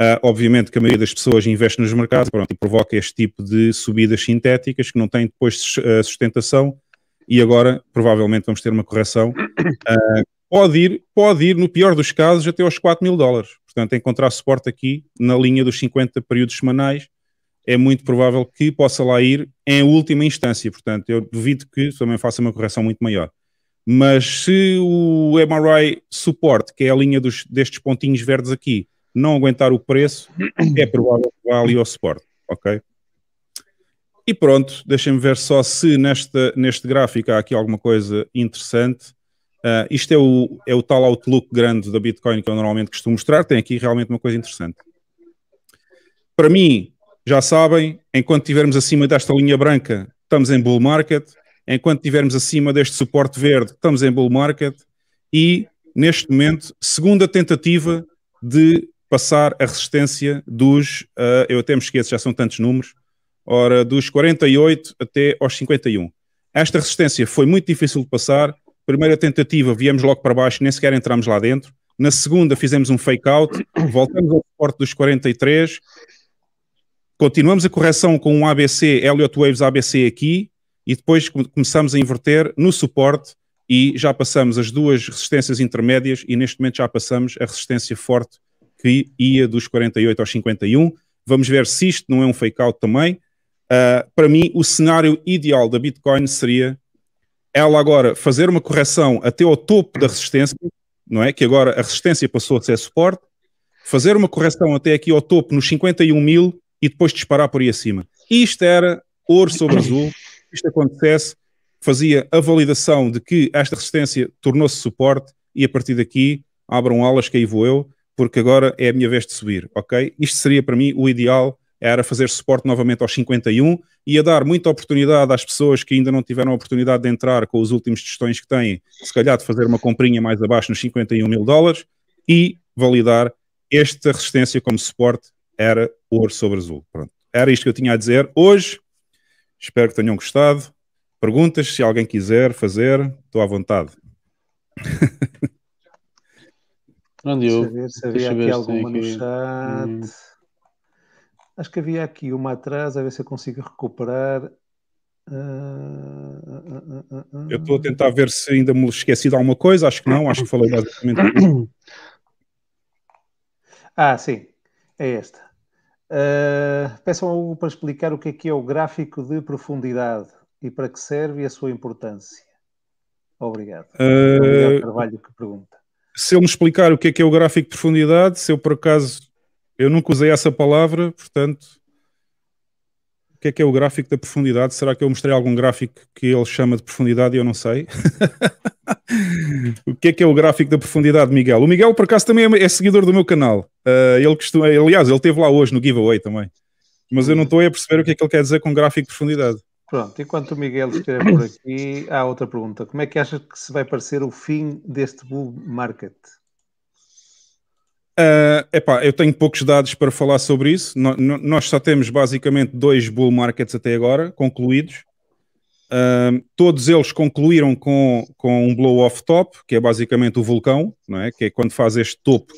Uh, obviamente que a maioria das pessoas investe nos mercados pronto, e provoca este tipo de subidas sintéticas que não têm depois ah, sustentação e agora provavelmente vamos ter uma correção. Uh, pode, ir, pode ir, no pior dos casos, até aos 4 mil dólares. Portanto, encontrar suporte aqui na linha dos 50 períodos semanais é muito provável que possa lá ir em última instância. Portanto, eu duvido que também faça uma correção muito maior. Mas se o MRI suporte, que é a linha dos, destes pontinhos verdes aqui, não aguentar o preço, é provável que vá ali ao suporte, ok? E pronto, deixem-me ver só se nesta, neste gráfico há aqui alguma coisa interessante. Uh, isto é o, é o tal outlook grande da Bitcoin que eu normalmente costumo mostrar. Tem aqui realmente uma coisa interessante. Para mim, já sabem, enquanto estivermos acima desta linha branca, estamos em bull market. Enquanto estivermos acima deste suporte verde, estamos em bull market. E, neste momento, segunda tentativa de passar a resistência dos, uh, eu até me esqueço, já são tantos números, ora, dos 48 até aos 51. Esta resistência foi muito difícil de passar. Primeira tentativa, viemos logo para baixo, nem sequer entramos lá dentro. Na segunda, fizemos um fake out, voltamos ao suporte dos 43 continuamos a correção com um ABC, Elliott Waves ABC aqui, e depois começamos a inverter no suporte e já passamos as duas resistências intermédias e neste momento já passamos a resistência forte que ia dos 48 aos 51. Vamos ver se isto não é um fake out também. Uh, para mim, o cenário ideal da Bitcoin seria ela agora fazer uma correção até ao topo da resistência, não é? Que agora a resistência passou a ser suporte, fazer uma correção até aqui ao topo nos 51 mil e depois disparar por aí acima. Isto era ouro sobre azul. Isto acontecesse, fazia a validação de que esta resistência tornou-se suporte e a partir daqui abram alas que aí vou eu, porque agora é a minha vez de subir, ok? Isto seria para mim o ideal, era fazer suporte novamente aos 51 e a dar muita oportunidade às pessoas que ainda não tiveram a oportunidade de entrar com os últimos testões que têm, se calhar de fazer uma comprinha mais abaixo nos 51 mil dólares e validar esta resistência como suporte era ouro sobre azul. Pronto. Era isto que eu tinha a dizer hoje. Espero que tenham gostado. Perguntas, se alguém quiser fazer, estou à vontade. Não eu? Deixa, saber, havia aqui alguma aqui. no chat. Hum. Acho que havia aqui uma atrás, a ver se eu consigo recuperar. Ah, ah, ah, eu estou a tentar ver se ainda me esqueci de alguma coisa, acho que não, acho que falei basicamente. ah, sim, é esta. Eh, peçam ao Hugo para explicar o que é que é o gráfico de profundidade e para que serve e a sua importância. Obrigado. Uh, Carvalho, que pergunta. Se eu me explicar o que é que é o gráfico de profundidade, se eu por acaso eu nunca usei essa palavra, portanto o que é que é o gráfico da profundidade? Será que eu mostrei algum gráfico que ele chama de profundidade e eu não sei? o que é que é o gráfico da profundidade, Miguel? O Miguel, por acaso, também é, é seguidor do meu canal. Uh, ele costuma, aliás, ele esteve lá hoje no giveaway também. Mas eu não estou a perceber o que é que ele quer dizer com gráfico de profundidade. Pronto, enquanto o Miguel escreve por aqui, há outra pergunta. Como é que achas que se vai parecer o fim deste bull market? Uh, epá, eu tenho poucos dados para falar sobre isso. No, no, nós só temos basicamente dois bull markets até agora concluídos. Uh, todos eles concluíram com, com um blow-off top, que é basicamente o vulcão, não é? que é quando faz este topo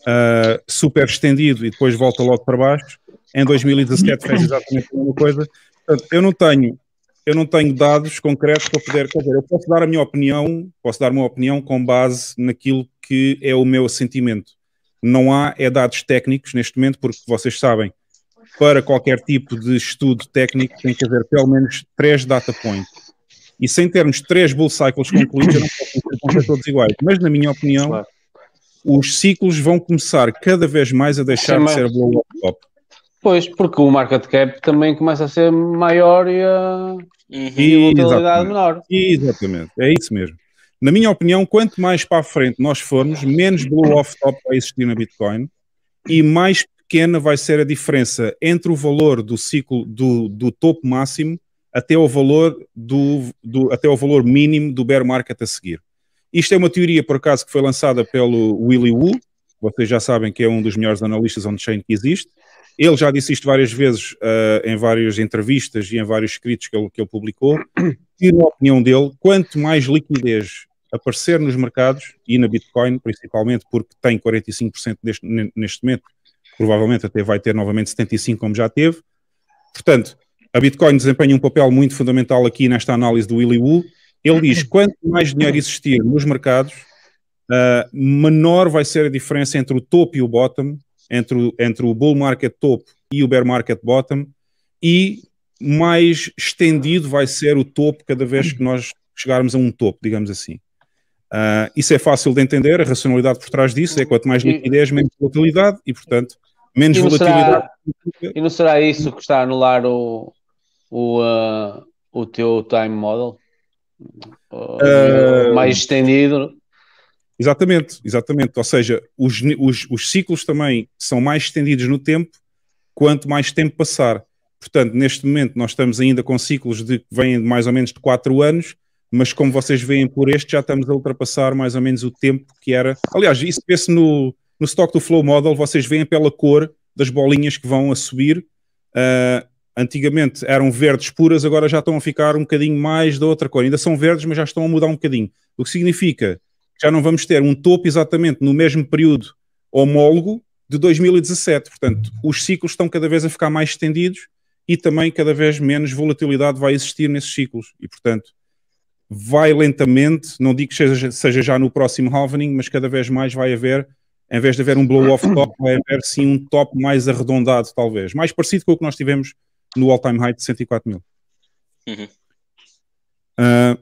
uh, super estendido e depois volta logo para baixo. Em 2017 fez exatamente a mesma coisa. Portanto, eu não tenho eu não tenho dados concretos para poder. Quer dizer, eu posso dar a minha opinião, posso dar uma opinião com base naquilo que é o meu sentimento não há é dados técnicos neste momento, porque vocês sabem, para qualquer tipo de estudo técnico tem que haver pelo menos três data points. E sem termos três bull cycles concluídos, eu não posso ter todos iguais. Mas, na minha opinião, claro. os ciclos vão começar cada vez mais a deixar de ser bull top. Pois, porque o market cap também começa a ser maior e a, uhum. menor. Exatamente, é isso mesmo. Na minha opinião, quanto mais para a frente nós formos, menos blow off top vai existir na Bitcoin e mais pequena vai ser a diferença entre o valor do ciclo do, do topo máximo até o valor do, do, até o valor mínimo do bear market a seguir. Isto é uma teoria, por acaso, que foi lançada pelo Willy Wu, vocês já sabem que é um dos melhores analistas on-chain que existe. Ele já disse isto várias vezes uh, em várias entrevistas e em vários escritos que ele, que ele publicou. E na opinião dele, quanto mais liquidez aparecer nos mercados e na Bitcoin, principalmente porque tem 45% neste, neste momento, provavelmente até vai ter novamente 75% como já teve. Portanto, a Bitcoin desempenha um papel muito fundamental aqui nesta análise do Willy Wu. Ele diz, quanto mais dinheiro existir nos mercados, uh, menor vai ser a diferença entre o topo e o bottom, entre o, entre o bull market topo e o bear market bottom, e mais estendido vai ser o topo cada vez que nós chegarmos a um topo, digamos assim. Uh, isso é fácil de entender, a racionalidade por trás disso é quanto mais liquidez, menos volatilidade e, portanto, menos e volatilidade. Será, e não será isso que está a anular o, o, uh, o teu time model? Uh, mais estendido? Exatamente, exatamente. Ou seja, os, os, os ciclos também são mais estendidos no tempo quanto mais tempo passar. Portanto, neste momento nós estamos ainda com ciclos de que vêm de mais ou menos de 4 anos mas como vocês veem por este, já estamos a ultrapassar mais ou menos o tempo que era. Aliás, isso vê-se no, no stock do Flow Model, vocês veem pela cor das bolinhas que vão a subir. Uh, antigamente eram verdes puras, agora já estão a ficar um bocadinho mais da outra cor. Ainda são verdes, mas já estão a mudar um bocadinho. O que significa que já não vamos ter um topo exatamente no mesmo período homólogo de 2017. Portanto, os ciclos estão cada vez a ficar mais estendidos e também cada vez menos volatilidade vai existir nesses ciclos. E, portanto, vai lentamente, não digo que seja, seja já no próximo halvening, mas cada vez mais vai haver, em vez de haver um blow-off top, vai haver sim um top mais arredondado, talvez, mais parecido com o que nós tivemos no all-time high de 104 mil. Uhum. Uh,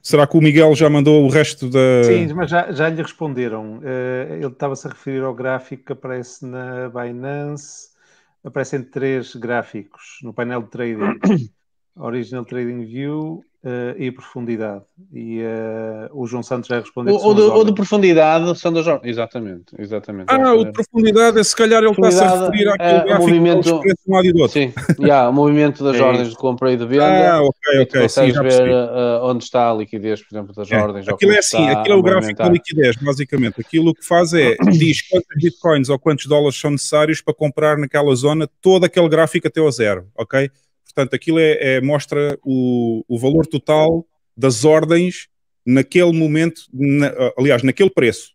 será que o Miguel já mandou o resto da. Sim, mas já, já lhe responderam. Uh, ele estava-se a referir ao gráfico que aparece na Binance. Aparecem três gráficos no painel de trading: Original Trading View, uh, e profundidade. E uh, o João Santos já respondeu. Ou, ou, de, ou de profundidade são das ordens Exatamente, exatamente. Ah, o de profundidade é se calhar ele está-se a referir àquele é, movimento de um lado e do outro. Sim, yeah, o movimento das é ordens de compra e de venda. Ah, ok, ok. Consegues sim, ver uh, onde está a liquidez, por exemplo, das é. ordens. Aquilo é assim, aquilo é o gráfico da liquidez, basicamente. Aquilo que faz é diz quantos bitcoins ou quantos dólares são necessários para comprar naquela zona todo aquele gráfico até ao zero, ok? Portanto, aquilo é, é mostra o, o, valor total das ordens naquele momento, na, aliás, naquele preço.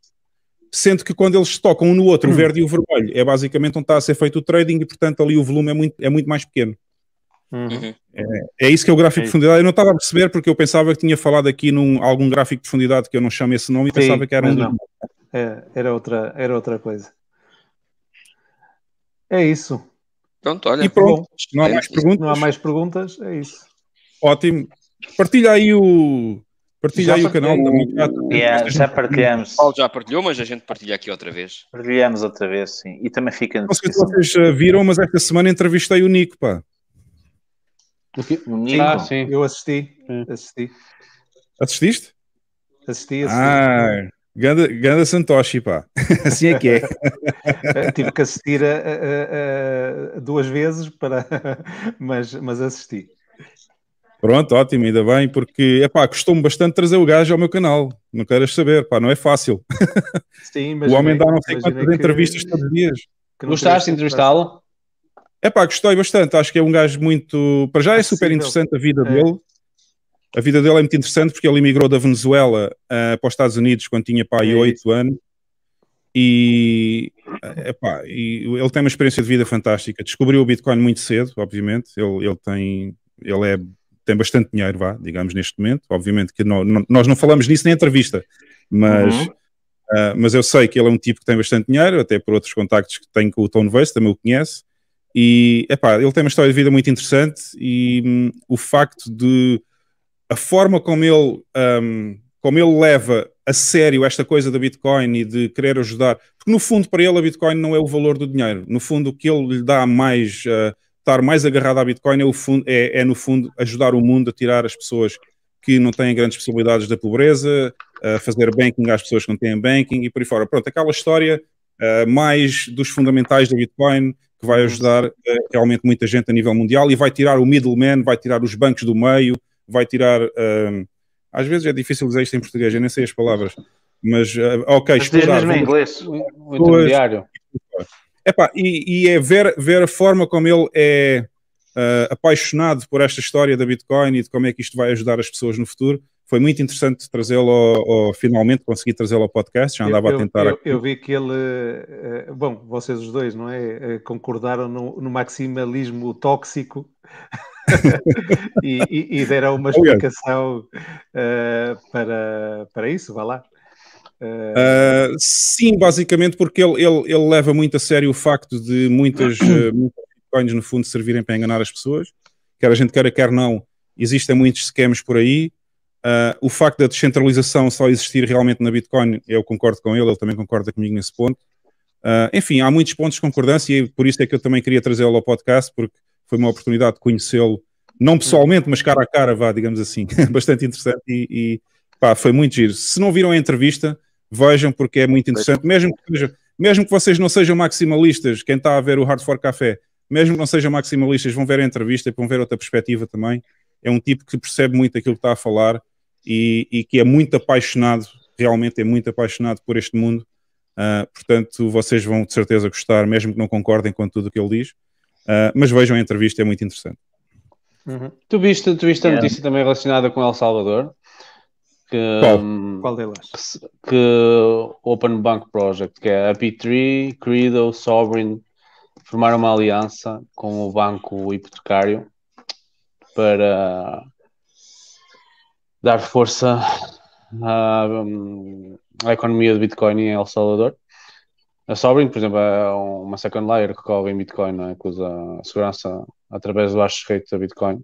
Sendo que quando eles tocam um no outro, hum. o verde e o vermelho, é basicamente onde está a ser feito o trading e, portanto, ali o volume é muito, é muito mais pequeno. Uhum. uhum. É, é, isso que é o gráfico é de profundidade. Eu não estava a perceber porque eu pensava que tinha falado aqui num algum gráfico de profundidade que eu não chamo esse nome e pensava que era um. Não. É, era, outra, era outra coisa. É isso. Pronto, olha. E pronto, não há, é mais perguntas. não há mais perguntas, é isso. Ótimo. Partilha aí o, partilha já aí o canal. Yeah, já partilhamos. O Paulo já partilhou, mas a gente partilha aqui outra vez. Partilhamos outra vez, sim. E também fica... Não sei se vocês eh, viram, mas esta semana entrevistei o Nico, pá. O Nico? Ah, sim. Eu assisti, assisti. Assististe? Assisti, assisti. Ah, Ganda, Ganda Santoshi, pá. assim é que é. Tive que assistir a, a, a, duas vezes, para... mas, mas assisti. Pronto, ótimo, ainda bem, porque epá, costumo bastante trazer o gajo ao meu canal. Não queres saber, pá, não é fácil. Sim, mas. O homem dá não sei quantas que, entrevistas que, todos os dias. Gostaste de entrevistá-lo? É pá, gostei bastante. Acho que é um gajo muito. Para já é super interessante a vida é. dele. A vida dele é muito interessante porque ele emigrou da Venezuela uh, para os Estados Unidos quando tinha pai é oito 8 anos. E, ah, epá, e ele tem uma experiência de vida fantástica. Descobriu o Bitcoin muito cedo, obviamente. Ele, ele tem, ele é, tem bastante dinheiro, vá, digamos, neste momento. Obviamente que nós não falamos nisso na entrevista, mas, uhum. uh, mas eu sei que ele é um tipo que tem bastante dinheiro, até por outros contactos que tenho com o Tom Weiss, também o conhece. E epá, ele tem uma história de vida muito interessante e hum, o facto de a forma como ele, um, como ele leva a sério esta coisa da Bitcoin e de querer ajudar, porque no fundo para ele a Bitcoin não é o valor do dinheiro, no fundo o que ele lhe dá mais, uh, estar mais agarrado à Bitcoin é, o fundo, é, é no fundo ajudar o mundo a tirar as pessoas que não têm grandes possibilidades da pobreza, uh, fazer banking às pessoas que não têm banking e por aí fora. Pronto, aquela história uh, mais dos fundamentais da Bitcoin que vai ajudar uh, realmente muita gente a nível mundial e vai tirar o middleman, vai tirar os bancos do meio, vai tirar. Hum, às vezes é difícil dizer isto em português, eu nem sei as palavras, mas uh, ok, mas explorar. Mesmo em inglês, o intermediário. Epá, e, e é ver, ver a forma como ele é uh, apaixonado por esta história da Bitcoin e de como é que isto vai ajudar as pessoas no futuro. Foi muito interessante trazê-lo, finalmente consegui trazê-lo ao podcast, já andava eu, a tentar. Eu, eu, vi que ele, eh, eh, bom, vocês os dois, não é? Eh, concordaram no, no maximalismo tóxico e, e, e deram uma explicação uh, para, para isso, vá lá. Uh... Uh, sim, basicamente porque ele, ele, ele, leva muito a sério o facto de muitas, bitcoins no fundo servirem para enganar as pessoas, quer a gente queira, quer não, existem muitos esquemas por aí. Uh, o facto da descentralização só existir realmente na Bitcoin, eu concordo com ele, ele também concorda comigo nesse ponto. enfim, há muitos pontos de concordância e por isso é que eu também queria trazê-lo ao podcast, porque foi uma oportunidade de conhecê-lo, não pessoalmente, mas cara a cara, vá, digamos assim, bastante interessante e, e pá, foi muito giro. Se não viram a entrevista, vejam porque é muito interessante, mesmo que, mesmo que vocês não sejam maximalistas, quem está a ver o Hard for Café, mesmo que não sejam maximalistas, vão ver a entrevista e vão ver outra perspectiva também. É um tipo que percebe muito aquilo que está a falar e, e que é muito apaixonado, realmente é muito apaixonado por este mundo. Uh, portanto, vocês vão de certeza gostar, mesmo que não concordem com tudo o que ele diz. Uh, mas vejam a entrevista, é muito interessante. Uhum. Tu, viste, tu viste a notícia também relacionada com El Salvador? Que, Qual? Hum, Qual delas? Que, que Open Bank Project, que é a P3, Credo, Sovereign, formaram uma aliança com o banco hipotecário para dar força à, hum, à economia de Bitcoin em El Salvador a é Sovereign, por exemplo, é uma second layer que cobre em Bitcoin, né, que usa a segurança através do hash rate da Bitcoin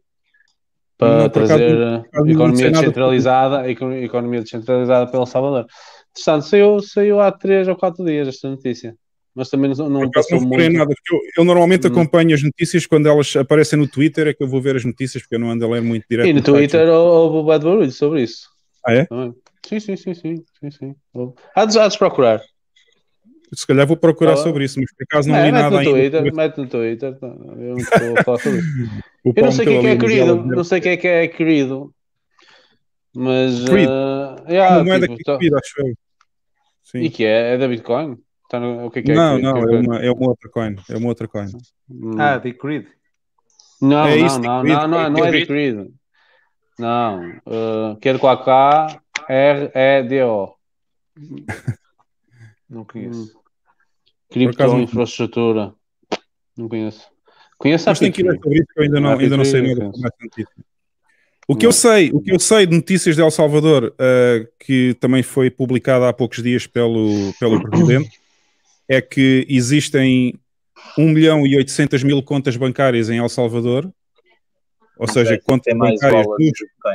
para não, trazer economia descentralizada, economia descentralizada pelo Salvador. Interessante, saiu, saiu há três ou quatro dias esta notícia. Mas também não, não passou não muito. nada, eu, eu, normalmente hum. acompanho as notícias quando elas aparecem no Twitter, é que eu vou ver as notícias, porque eu não ando a ler muito direto. E no, no Twitter houve o bad barulho sobre isso. Ah, é? Sim, sim, sim, sim, sim, sim. Há de, há de procurar se calhar vou procurar ah, sobre isso, mas por acaso não, não li nada no Twitter, ainda. Mete no Twitter, eu não estou a falar sobre isso. eu não sei quem é que é querido, não sei quem é que é querido, mas... Creed. Uh, yeah, tipo, é tá- querida, acho eu. Sim. E que é? É da Bitcoin? Tá no, o que é que não, é, não, é, é, uma, é uma outra coin. É uma outra coin. Hum. Ah, de Creed. Não, é não, não, não, não, não é, é de Creed. Não, uh, quero com a K, R, E, D, O. Não conheço. Hum. Cripto, infraestrutura. Não conheço. Conheço Mas a tem que ir eu ainda não, ah, ainda não sei nada O que, eu sei, o que eu sei de notícias de El Salvador, uh, que também foi publicada há poucos dias pelo, pelo Presidente, é que existem 1 milhão e 800 mil contas bancárias em El Salvador, ou seja, contas bancárias,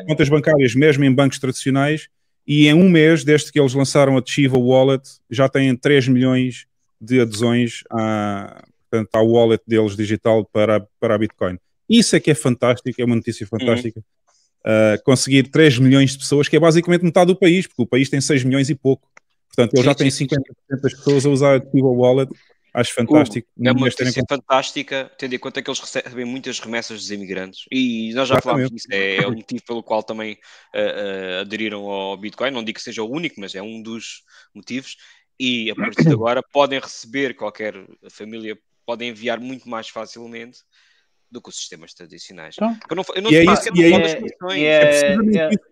contas bancárias mesmo em bancos tradicionais, e em um mês, desde que eles lançaram a Chiva Wallet, já têm 3 milhões de adesões à, portanto, à wallet deles digital para, para a Bitcoin. Isso é que é fantástico, é uma notícia uhum. fantástica. Uhum. Uh, conseguir 3 milhões de pessoas, que é basicamente metade do país, porque o país tem 6 milhões e pouco. Portanto, ele já tem 50% das pessoas a usar a Tiva Wallet. Acho uh, fantástico. Uh, é uma notícia fantástica, tendo em conta que eles recebem muitas remessas dos imigrantes. E nós já falámos disso, é, é, o motivo pelo qual também uh, uh, aderiram ao Bitcoin. Não digo que seja o único, mas é um dos motivos e a partir de agora podem receber qualquer família, podem enviar muito mais facilmente do que os sistemas tradicionais. Então, eu não, eu é, é, é,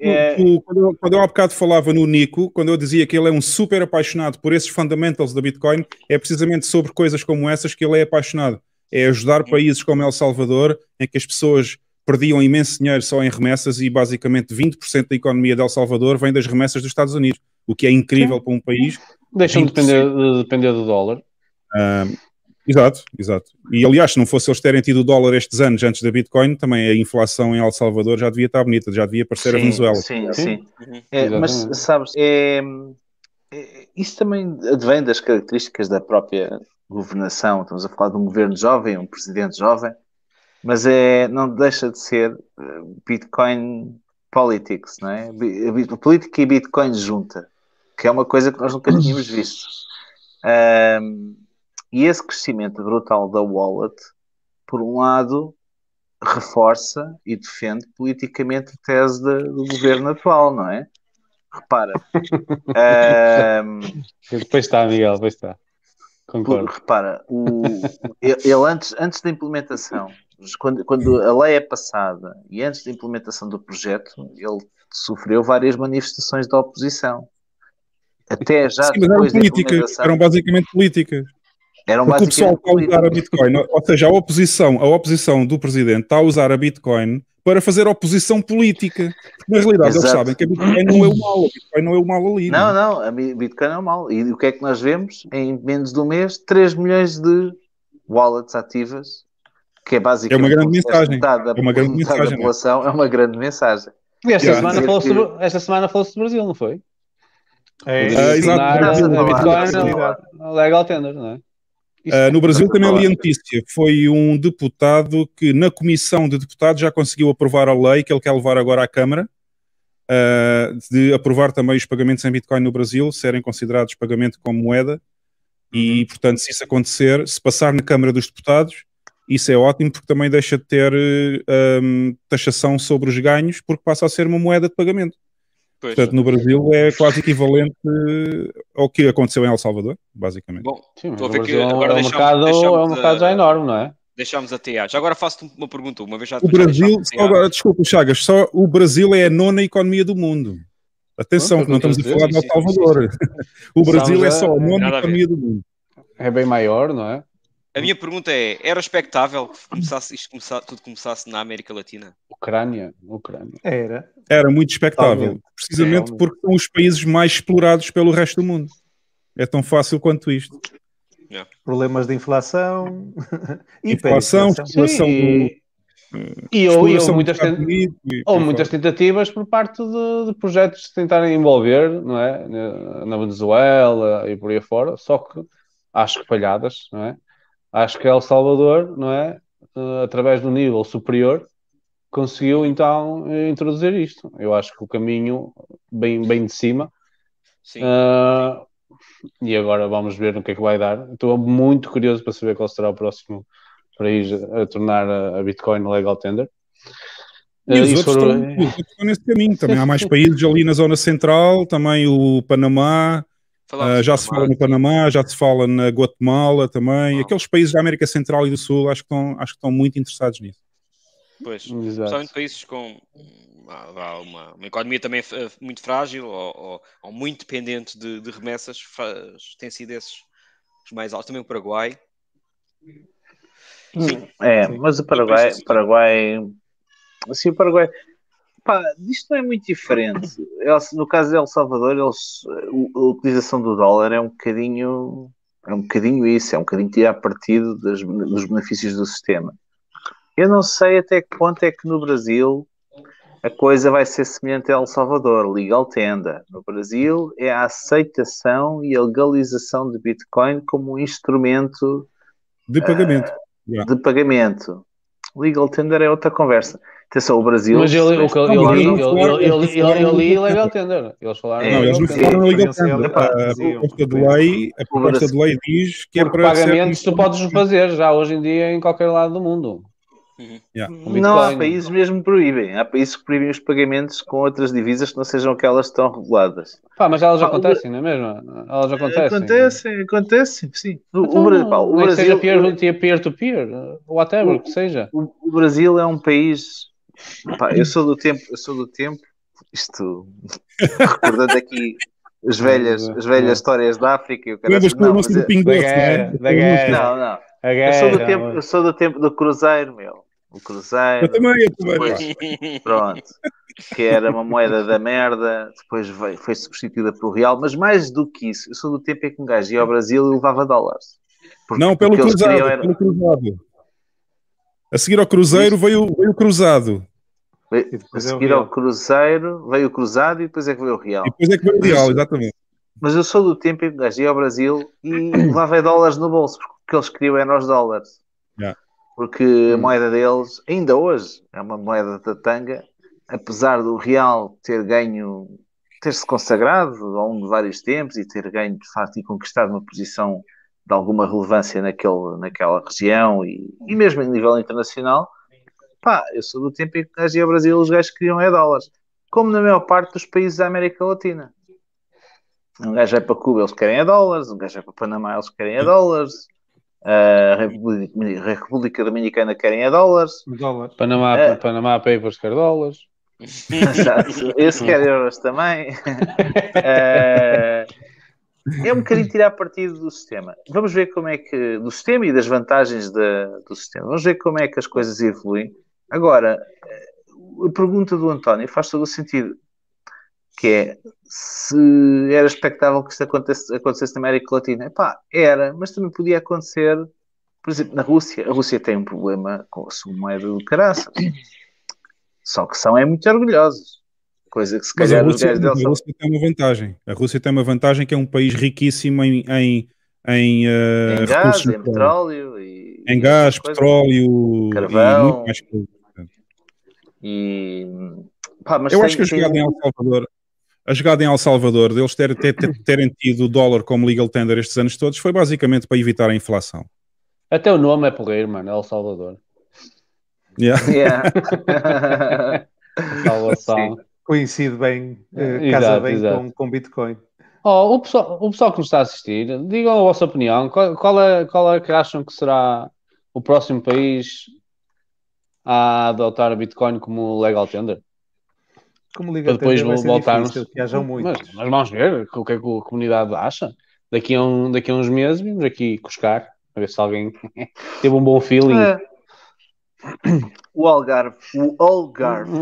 é isso, quando, eu, quando eu há bocado falava no Nico, quando eu dizia que ele é um super apaixonado por esses fundamentals da Bitcoin, é precisamente sobre coisas como essas que ele é apaixonado. É ajudar uhum. países como El Salvador, em que as pessoas perdiam imenso dinheiro só em remessas e basicamente 20% da economia de El Salvador vem das remessas dos Estados Unidos, o que é incrível para um país Deixam de depender, de depender do dólar. exato, exato. E aliás, se não fosse eles terem tido o dólar estes anos antes da Bitcoin, também a inflação em El Salvador já devia estar bonita, já devia parecer sim, a Venezuela. Sim, sim. sim. Uhum. É, mas sabes, é, é, isso também advém das características da própria governação. Estamos a falar de um governo jovem, um presidente jovem, mas é, não deixa de ser eh, Bitcoin politics, não é? Política e Bitcoin junta que é uma coisa que nós nunca tínhamos visto. Um, e esse crescimento brutal da wallet, por um lado, reforça e defende politicamente a tese de, do governo atual, não é? Repara. um, está, Miguel, depois está. Concordo. Repara, o, ele antes, antes da implementação, quando, quando a lei é passada e antes da implementação do projeto, ele sofreu várias manifestações da oposição. Até já Sim, mas eram políticas, eram basicamente políticas. Eram Porque basicamente o pessoal está a usar a Bitcoin, ou seja, a oposição, a oposição do presidente está a usar a Bitcoin para fazer oposição política. Na realidade, Exato. eles sabem que a Bitcoin não é o mal, a Bitcoin não é o mal ali. Não, é? não, a Bitcoin é o mal. E o que é que nós vemos? Em menos de um mês, 3 milhões de wallets ativas, que é basicamente... É uma grande mensagem. Metade, é uma grande mensagem. Da é? população, é uma grande mensagem. Esta, yeah. semana falou sobre, esta semana falou sobre o Brasil, não foi? É, ah, exato. Bitcoin, legal tender, não é? Uh, no Brasil também li a notícia. Foi um deputado que, na comissão de deputados, já conseguiu aprovar a lei que ele quer levar agora à Câmara, uh, de aprovar também os pagamentos em Bitcoin no Brasil serem considerados pagamento como moeda. E, uhum. portanto, se isso acontecer, se passar na Câmara dos Deputados, isso é ótimo porque também deixa de ter hum, taxação sobre os ganhos, porque passa a ser uma moeda de pagamento. Pois. Portanto, no Brasil é quase equivalente ao que aconteceu em El Salvador, basicamente. Bom, Sim, estou a ver que agora é um mercado, é um mercado já enorme, não é? Deixámos a TA. Já agora faço-te uma pergunta. Uma vez já o Brasil, já só agora, desculpa, Chagas, só o Brasil é a nona economia do mundo. Atenção, Pronto, que não estamos a falar de El Salvador. o Brasil é só a nona economia do mundo. É bem maior, não é? A minha pergunta é: era expectável que começasse, isto começasse, tudo começasse na América Latina? Ucrânia, Ucrânia. Era. Era muito expectável, precisamente porque são os países mais explorados pelo resto do mundo. É tão fácil quanto isto. Yeah. Problemas de inflação, inflação, do, e ou, ou, muitas, e, ou muitas tentativas por parte de, de projetos de tentarem envolver não é? na Venezuela e por aí fora, só que acho que falhadas, não é? Acho que El Salvador, não é? Eh, através do nível superior, conseguiu então eh, introduzir isto. Eu acho que o caminho bem, bem de cima. Sim. Uh, e agora vamos ver no que é que vai dar. Estou muito curioso para saber qual será o próximo país a tornar a Bitcoin legal tender. E os Isso ah, outros foram... estão, nesse caminho também. Há mais países ali na zona central, também o Panamá, uh, já se fala no Panamá, já se fala na Guatemala também. Ah. Aqueles países da América Central e do Sul acho que estão, acho que estão muito interessados nisso. Pois, em países com uma, uma economia também eh, muito frágil ou, ou, ou muito dependente de, de remessas, faz, tem sido esses os mais altos. Também o Paraguai. Hum, sim. É, mas o Paraguai, assim. Paraguai, assim, o Paraguai, pá, isto não é muito diferente. No caso de El Salvador, eles, a utilização do dólar é um bocadinho, é um bocadinho isso, é um bocadinho tirar partido das, dos benefícios do sistema. Eu não sei até que ponto é que no Brasil a coisa vai ser semelhante a El Salvador, legal tenda. No Brasil é a aceitação e a legalização de Bitcoin como um instrumento de pagamento. Uh, eh, yeah. De pagamento. Legal tender é outra conversa. Atenção, o Brasil. Mas eu, li é legal tender. Eles falaram. É, não, eles não falaram legal tender. É a proposta de lei, a proposta de lei diz que é para. Pagamentos tu podes fazer já hoje em dia em qualquer lado do mundo. Uhum. Yeah. Uhum. Não, há países mesmo que proíbem. Há países que proíbem os pagamentos com outras divisas que não sejam aquelas que estão reguladas. Pá, mas elas já acontecem, não é mesmo? Elas acontecem. Acontecem, acontecem, sim. o, então, o, pá, o Brasil. Seja peer, peer-to-peer, whatever, o, que seja. O, o, Brasil é um país. Pá, eu sou do tempo, eu sou do tempo. Isto. Recordando aqui as velhas, as velhas histórias da África. e quero Lembras que o nosso é- é? da guerra, da guerra. Não, não. Eu sou, do tempo, eu sou do tempo do cruzeiro, meu o Cruzeiro. Eu também, eu também. Depois, pronto, que era uma moeda da merda, depois veio, foi substituída pelo real, mas mais do que isso, eu sou do tempo em que um gajo ia ao Brasil e levava dólares. Porque, Não, pelo cruzado, era... pelo cruzado. A seguir ao Cruzeiro veio, veio o Cruzado. a é seguir ao Cruzeiro veio o Cruzado e depois é que veio o Real. E depois é que veio o Real, exatamente. Mas eu sou do tempo em que um gajo ia ao Brasil e levava dólares no bolso, porque o que eles queriam eram os dólares. Yeah porque a hum. moeda deles, ainda hoje, é uma moeda da tanga, apesar do Real ter ganho, ter-se consagrado ao longo de vários tempos e ter ganho, de facto, e conquistado uma posição de alguma relevância naquele, naquela região e, e mesmo em nível internacional, pá, eu sou do tempo em que na ao Brasil os gajos queriam é dólares, como na maior parte dos países da América Latina. Um gajo vai para Cuba, eles querem é dólares, um gajo vai para Panamá, eles querem é hum. dólares, a eh, República, República Dominicana querem a é dólares. dólares. Panamá, uh, Panamá Papers quer dólares. Esse quer euros também. uh, é um bocadinho tirar partido do sistema. Vamos ver como é que. do sistema e das vantagens do sistema. Vamos ver como é que as coisas evoluem. Agora, a pergunta do António faz todo o sentido que é se era expectável que isto acontecesse, acontecesse na América Latina. Epá, era, mas também podia acontecer, por exemplo, na Rússia. A Rússia tem um problema com a sua moeda do caraça. Só que são é muito orgulhosos. Coisa que se calhar mas a Rússia, a Rússia tem uma vantagem. A Rússia tem uma vantagem que é um país riquíssimo em, em, em, uh, em gás, em petróleo. E, em gás, petróleo, carvão. E, e... Pá, Eu acho que a jogada em El Salvador a jogada em El Salvador, deles terem, terem tido o dólar como legal tender estes anos todos, foi basicamente para evitar a inflação. Até o nome é porreiro, mano, El Salvador. Yeah. yeah. Salvação. Coincide bem, uh, casa exato, bem exato. Com, com Bitcoin. Oh, o, pessoal, o pessoal que nos está a assistir, digam a vossa opinião. Qual, qual, é, qual é que acham que será o próximo país a adotar a Bitcoin como legal tender? como Liga para depois voltarmos. Que hajam muitos. Mas, mas vamos ver o que é que a comunidade acha. Daqui a, um, daqui a uns meses vimos aqui cuscar, a ver se alguém teve um bom feeling. É. O Algarve. O Algarve.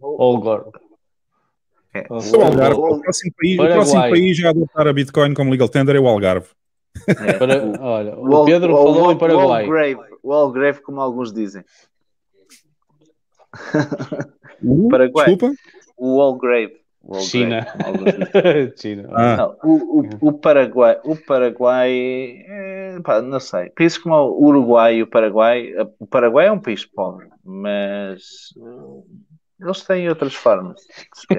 o Algarve. É. O Algarve. O próximo país, o próximo país a adotar a Bitcoin como legal tender é o Algarve. É. Para, olha, o, o Pedro o, falou o, em Paraguai. O o Algrave, como alguns dizem. Uh, Paraguai. Desculpa? O Algrave. China. Assim. China. Ah. Não, o, o, o, Paraguai, o Paraguai é, pá, não sei. Penso como o Uruguai e o Paraguai, eh, o Paraguai é um país pobre, mas eh, eles têm outras formas.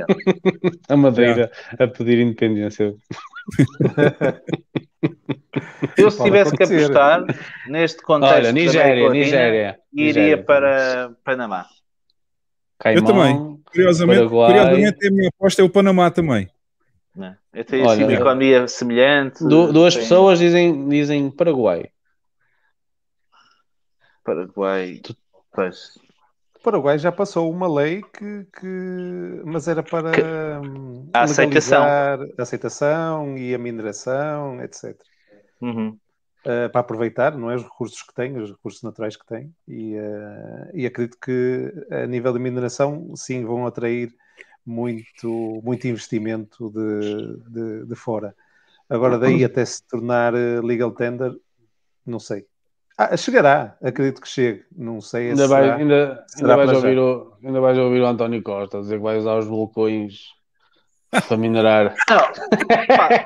a Madeira a pedir independência. Eu se tivesse que apostar neste contexto, Olha, Nigéria, Nigéria, Nigéria, iria para Panamá. Caimão, eu também. Curiosamente, Paraguai. curiosamente, a minha aposta é o Panamá também. Não. Né? Eu tenho Olha, assim, uma economia semelhante. Du duas tem... pessoas dizem, dizem Paraguai. Paraguai. Tu... Pois. Paraguai já passou uma lei que, que mas era para que... Hum, a aceitação. aceitação e a mineração, etc. Uhum uh, para aproveitar, não é? Os recursos que tem, os recursos naturais que tem. E, uh, e acredito que, a nível de mineração, sim, vão atrair muito, muito investimento de, de, de fora. Agora, daí uhum. até se tornar eh, legal tender, não sei. Ah, chegará, acredito que chegue. Não sei ainda, vai, ainda, ainda, vais ouvir o, ainda vais ouvir o António Costa dizer que vai usar os vulcões para minerar. Não, repara,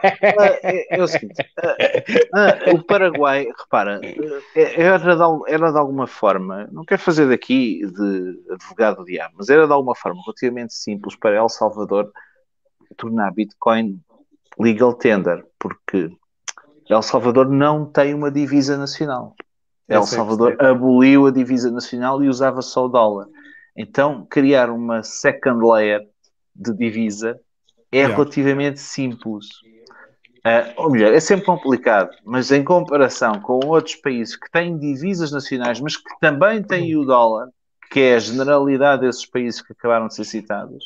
é, é, o seguinte: eh, o Paraguai, repara, era de, era de alguma forma, não quero fazer daqui de advogado de ar, mas era de alguma forma relativamente simples para El Salvador tornar Bitcoin legal tender, porque El Salvador não tem uma divisa nacional. El Salvador aboliu a divisa nacional e usava só o dólar. Então, criar uma second layer de divisa é yeah. relativamente simples. Uh, ou melhor, é sempre complicado, mas em comparação com outros países que têm divisas nacionais, mas que também têm o dólar, que é a generalidade desses países que acabaram de ser citados,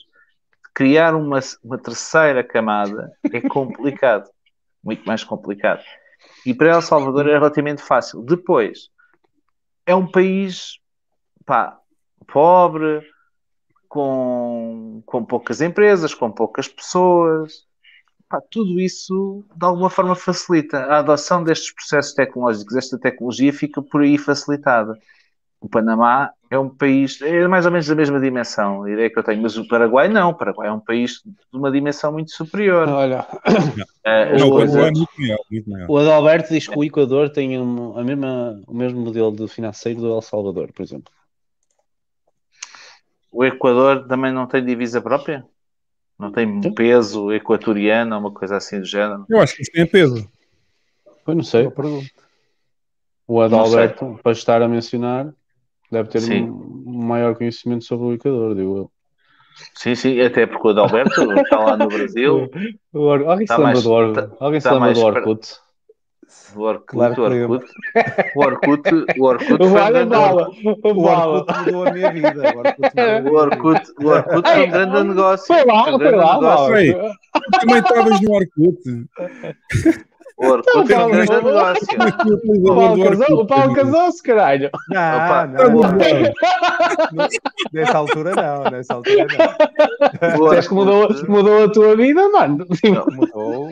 criar uma, uma terceira camada é complicado, muito mais complicado. E para El Salvador é relativamente fácil. Depois, é um país pá, pobre, com, com poucas empresas, com poucas pessoas. Pá, tudo isso de alguma forma facilita. A adoção destes processos tecnológicos, esta tecnologia fica por aí facilitada. O Panamá é um país, é mais ou menos da mesma dimensão, a ideia que eu tenho, mas o Paraguai não, o Paraguai é um país de uma dimensão muito superior. Olha, ah, é muito maior, muito maior. o Adalberto diz que o Equador tem um, a mesma, o mesmo modelo financeiro do El Salvador, por exemplo o Equador também não tem divisa própria? Não tem peso equatoriano, uma coisa assim do género? Eu acho que isso tem peso. Pois não sei. O Adalberto, para estar a mencionar, deve ter sim. um maior conhecimento sobre o Equador, digo eu. Sim, sim, até porque o Adalberto está lá no Brasil. O, o, alguém, se mais, do alguém se lembra do Orkut? O Orkut, claro o Orkut, o Orkut, o Orkut, o Orkut, o Orkut mudou a minha vida. O Orkut, o Orkut, foi um grande negócio. Foi lá, foi lá, negócio. Também estavas no Orkut. O então, não, é um grande negócio, O Paulo, casou, o se caralho. Não, não, Nessa altura não, nessa altura não. O que mudou, a tua vida, mano. Tipo,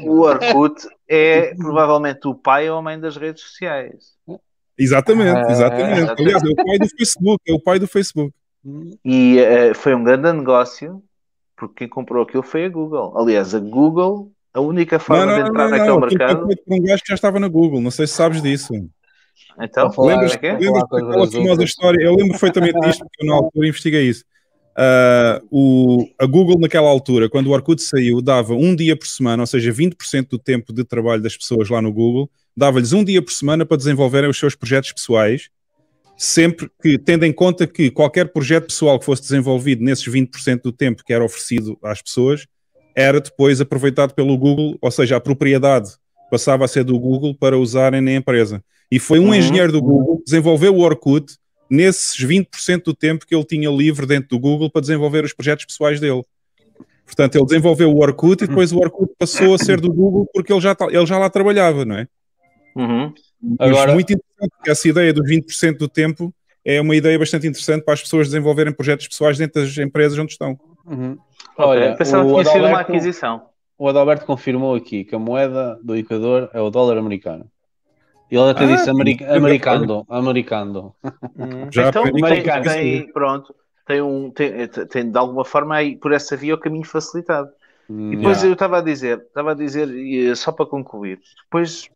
o Orkut é provavelmente o pai ou a mãe das redes sociais. É, exatamente, exatamente. Aliás, é o pai do Facebook, é o pai do Facebook. E eh, foi um grande negócio, porque quem comprou aquilo foi a Google. Aliás, a Google a única forma não, não, de entrar não, naquele mercado. Foi um gajo que já estava na Google, não sei se sabes disso. Então, lembras-te lembras daquela famosa história? Eu lembro perfeitamente disto, porque eu na altura investiguei isso. Uh, o, a Google, naquela altura, quando o Orkut saiu, dava um dia por semana, ou seja, 20% do tempo de trabalho das pessoas lá no Google, dava-lhes um dia por semana para desenvolverem os seus projetos pessoais, sempre que, tendo em conta que qualquer projeto pessoal que fosse desenvolvido nesses 20% do tempo que era oferecido às pessoas, era depois aproveitado pelo Google, ou seja, a propriedade passava a ser do Google para usarem na empresa. E foi um uhum. engenheiro do Google que desenvolveu o Orkut nesses 20% do tempo que ele tinha livre dentro do Google para desenvolver os projetos pessoais dele. Portanto, ele desenvolveu o Orkut e depois o Orkut passou a ser do Google porque ele já, ele já lá trabalhava, não é? Uhum. Agora... Mas muito interessante, que essa ideia dos 20% do tempo é uma ideia bastante interessante para as pessoas desenvolverem projetos pessoais dentro das empresas onde estão. Uhum. Olha, pensava que tinha sido uma aquisição. O Adalberto confirmou aqui que a moeda do Equador é o dólar americano. E Ele até ah, disse americ americano, americano. Hum. Já então, americano. Tem, pronto, tem um, tem, tem de alguma forma aí, por essa via o caminho facilitado. Hum, e depois eu estava a dizer, estava a dizer, eh, só para concluir, depois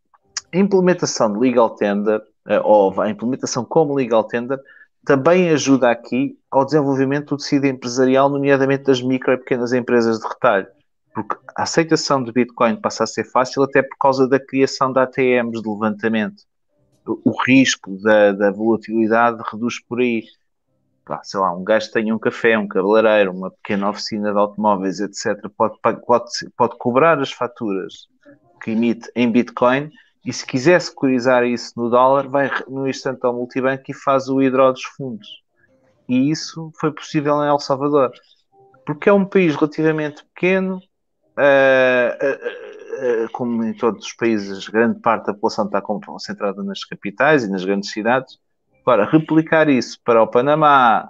a implementação de legal tender, eh, ou a implementação como legal tender, também ajuda aqui ao desenvolvimento do tecido empresarial, nomeadamente das micro e pequenas empresas de retalho, porque a aceitação de Bitcoin passa a ser fácil até por causa da criação de ATMs de levantamento. O, risco da, da, volatilidade reduz por aí. sei lá, um gajo tem um café, um cabeleireiro, uma pequena oficina de automóveis, etc., pode, pode, pode cobrar as faturas que emite em Bitcoin e se quiser securizar isso no dólar, vai no instante ao multibanco e faz o hidro dos fundos. E isso foi possível em El Salvador. Porque é um país relativamente pequeno, uh, uh, uh, como em todos os países, grande parte da população está concentrada nas capitais e nas grandes cidades. Agora, replicar isso para o Panamá,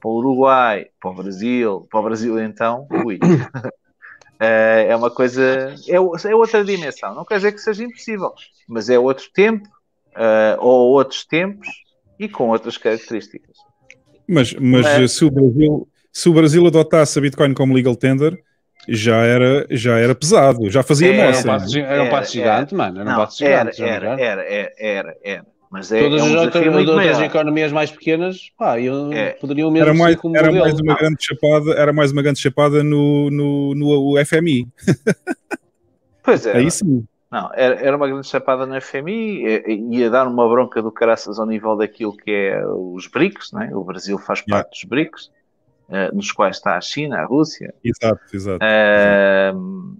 para o Uruguai, para o Brasil, para o Brasil então, ui. É, é uma coisa. É, é outra dimensão. Não quer dizer que seja impossível, mas é outro tempo, eh, ou outros tempos e com outras características. Mas, mas é. se, o Brasil, se o Brasil adotasse a Bitcoin como legal tender, já era, já era pesado, já fazia é, moça. Era um passo, era, gigante, era, mano. Era um passo gigante. Era, era, era, era, era. Mas é, Todas é um as outras, outras economias mais pequenas pá, eu, é. poderiam mesmo era mais, como era mais uma ah. grande chapada Era mais uma grande chapada no, no, no FMI. pois é. Aí é? sim. Não, era, era uma grande chapada no FMI, é, é, ia dar uma bronca do caraças ao nível daquilo que é os BRICS, o Brasil faz yeah. parte dos BRICS, uh, nos quais está a China, a Rússia. Exato, exato. Uh,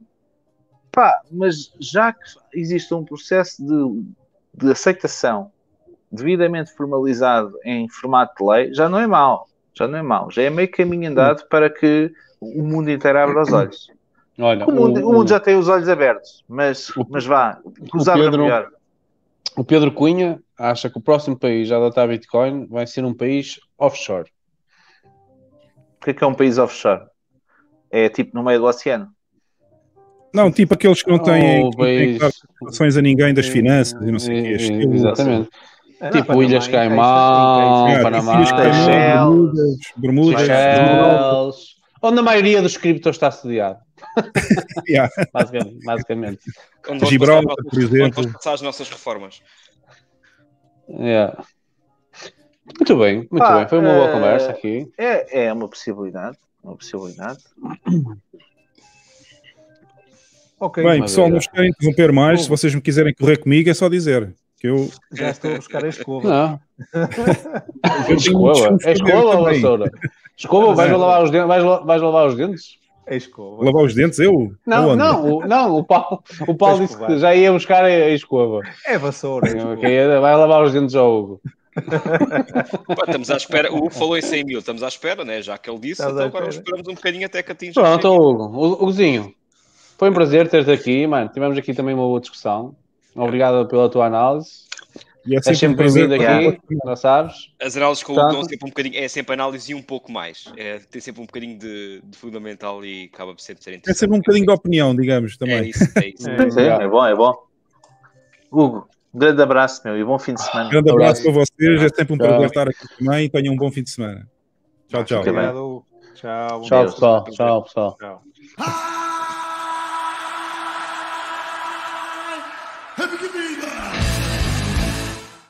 pá, mas já que existe um processo de, de aceitação devidamente formalizado em formato de lei, já não é mau. Já não é mau. Já é meio caminho andado para que o mundo inteiro abra os olhos. Olha, o, mundo, o, o mundo já tem os olhos abertos, mas, o, mas vá, cruzado o Pedro, melhor. O Pedro Cunha acha que o próximo país a adotar Bitcoin vai ser um país offshore. O que é que é um país offshore? É tipo no meio do oceano. Não, tipo aqueles que não têm, oh, relações a ninguém das finanças e não sei o que. É, é exatamente. É, tipo Ilhas Caimão, é, Panamá, Bermudas, Bermudas, onde a maioria dos criptos está sediado. basicamente, basicamente. Gibraltar, por exemplo. Onde passar as nossas reformas. Yeah. Muito bem, muito ah, bem. Foi uma é, boa eh, conversa aqui. É, é uma possibilidade. Uma possibilidade. ok. Bem, pessoal, não estou a interromper mais. Se vocês me quiserem correr comigo, é só dizer. Que eu... Já estou a buscar a escova. Não. escova. É escova ou vassoura? Escova, vais é. lavar os dentes? Vais, vais lavar os dentes? É escova. Lavar os dentes, eu? Não, não, não, o Paulo, o Paulo é disse que já ia buscar a escova. É vassoura. É, é vai lavar os dentes ao Hugo. Pá, estamos à espera, o Hugo falou em 100 mil, estamos à espera, né? já que ele disse, estamos então agora esperamos um bocadinho até que atinja. Pronto, Hugo, Hugozinho, foi um prazer ter-te aqui, mano. Tivemos aqui também uma boa discussão. Obrigado pela tua análise. E é sempre, um prazer bem-vindo aqui, já sabes. As análises colocam é sempre um bocadinho, é sempre análise e um pouco mais. É, tem sempre um bocadinho de, de fundamental e acaba por sempre ser interessante. É sempre um bocadinho de opinião, digamos, é também. É isso, é isso. É, é bom, é bom. Hugo, grande abraço, meu, e bom fim de ah, semana. grande abraço para vocês, é sempre um prazer estar aqui também. Tenham um bom fim de semana. Tchau, ah, tchau. Obrigado. Tchau, tchau, pessoal. Tchau, pessoal. Tchau. Hep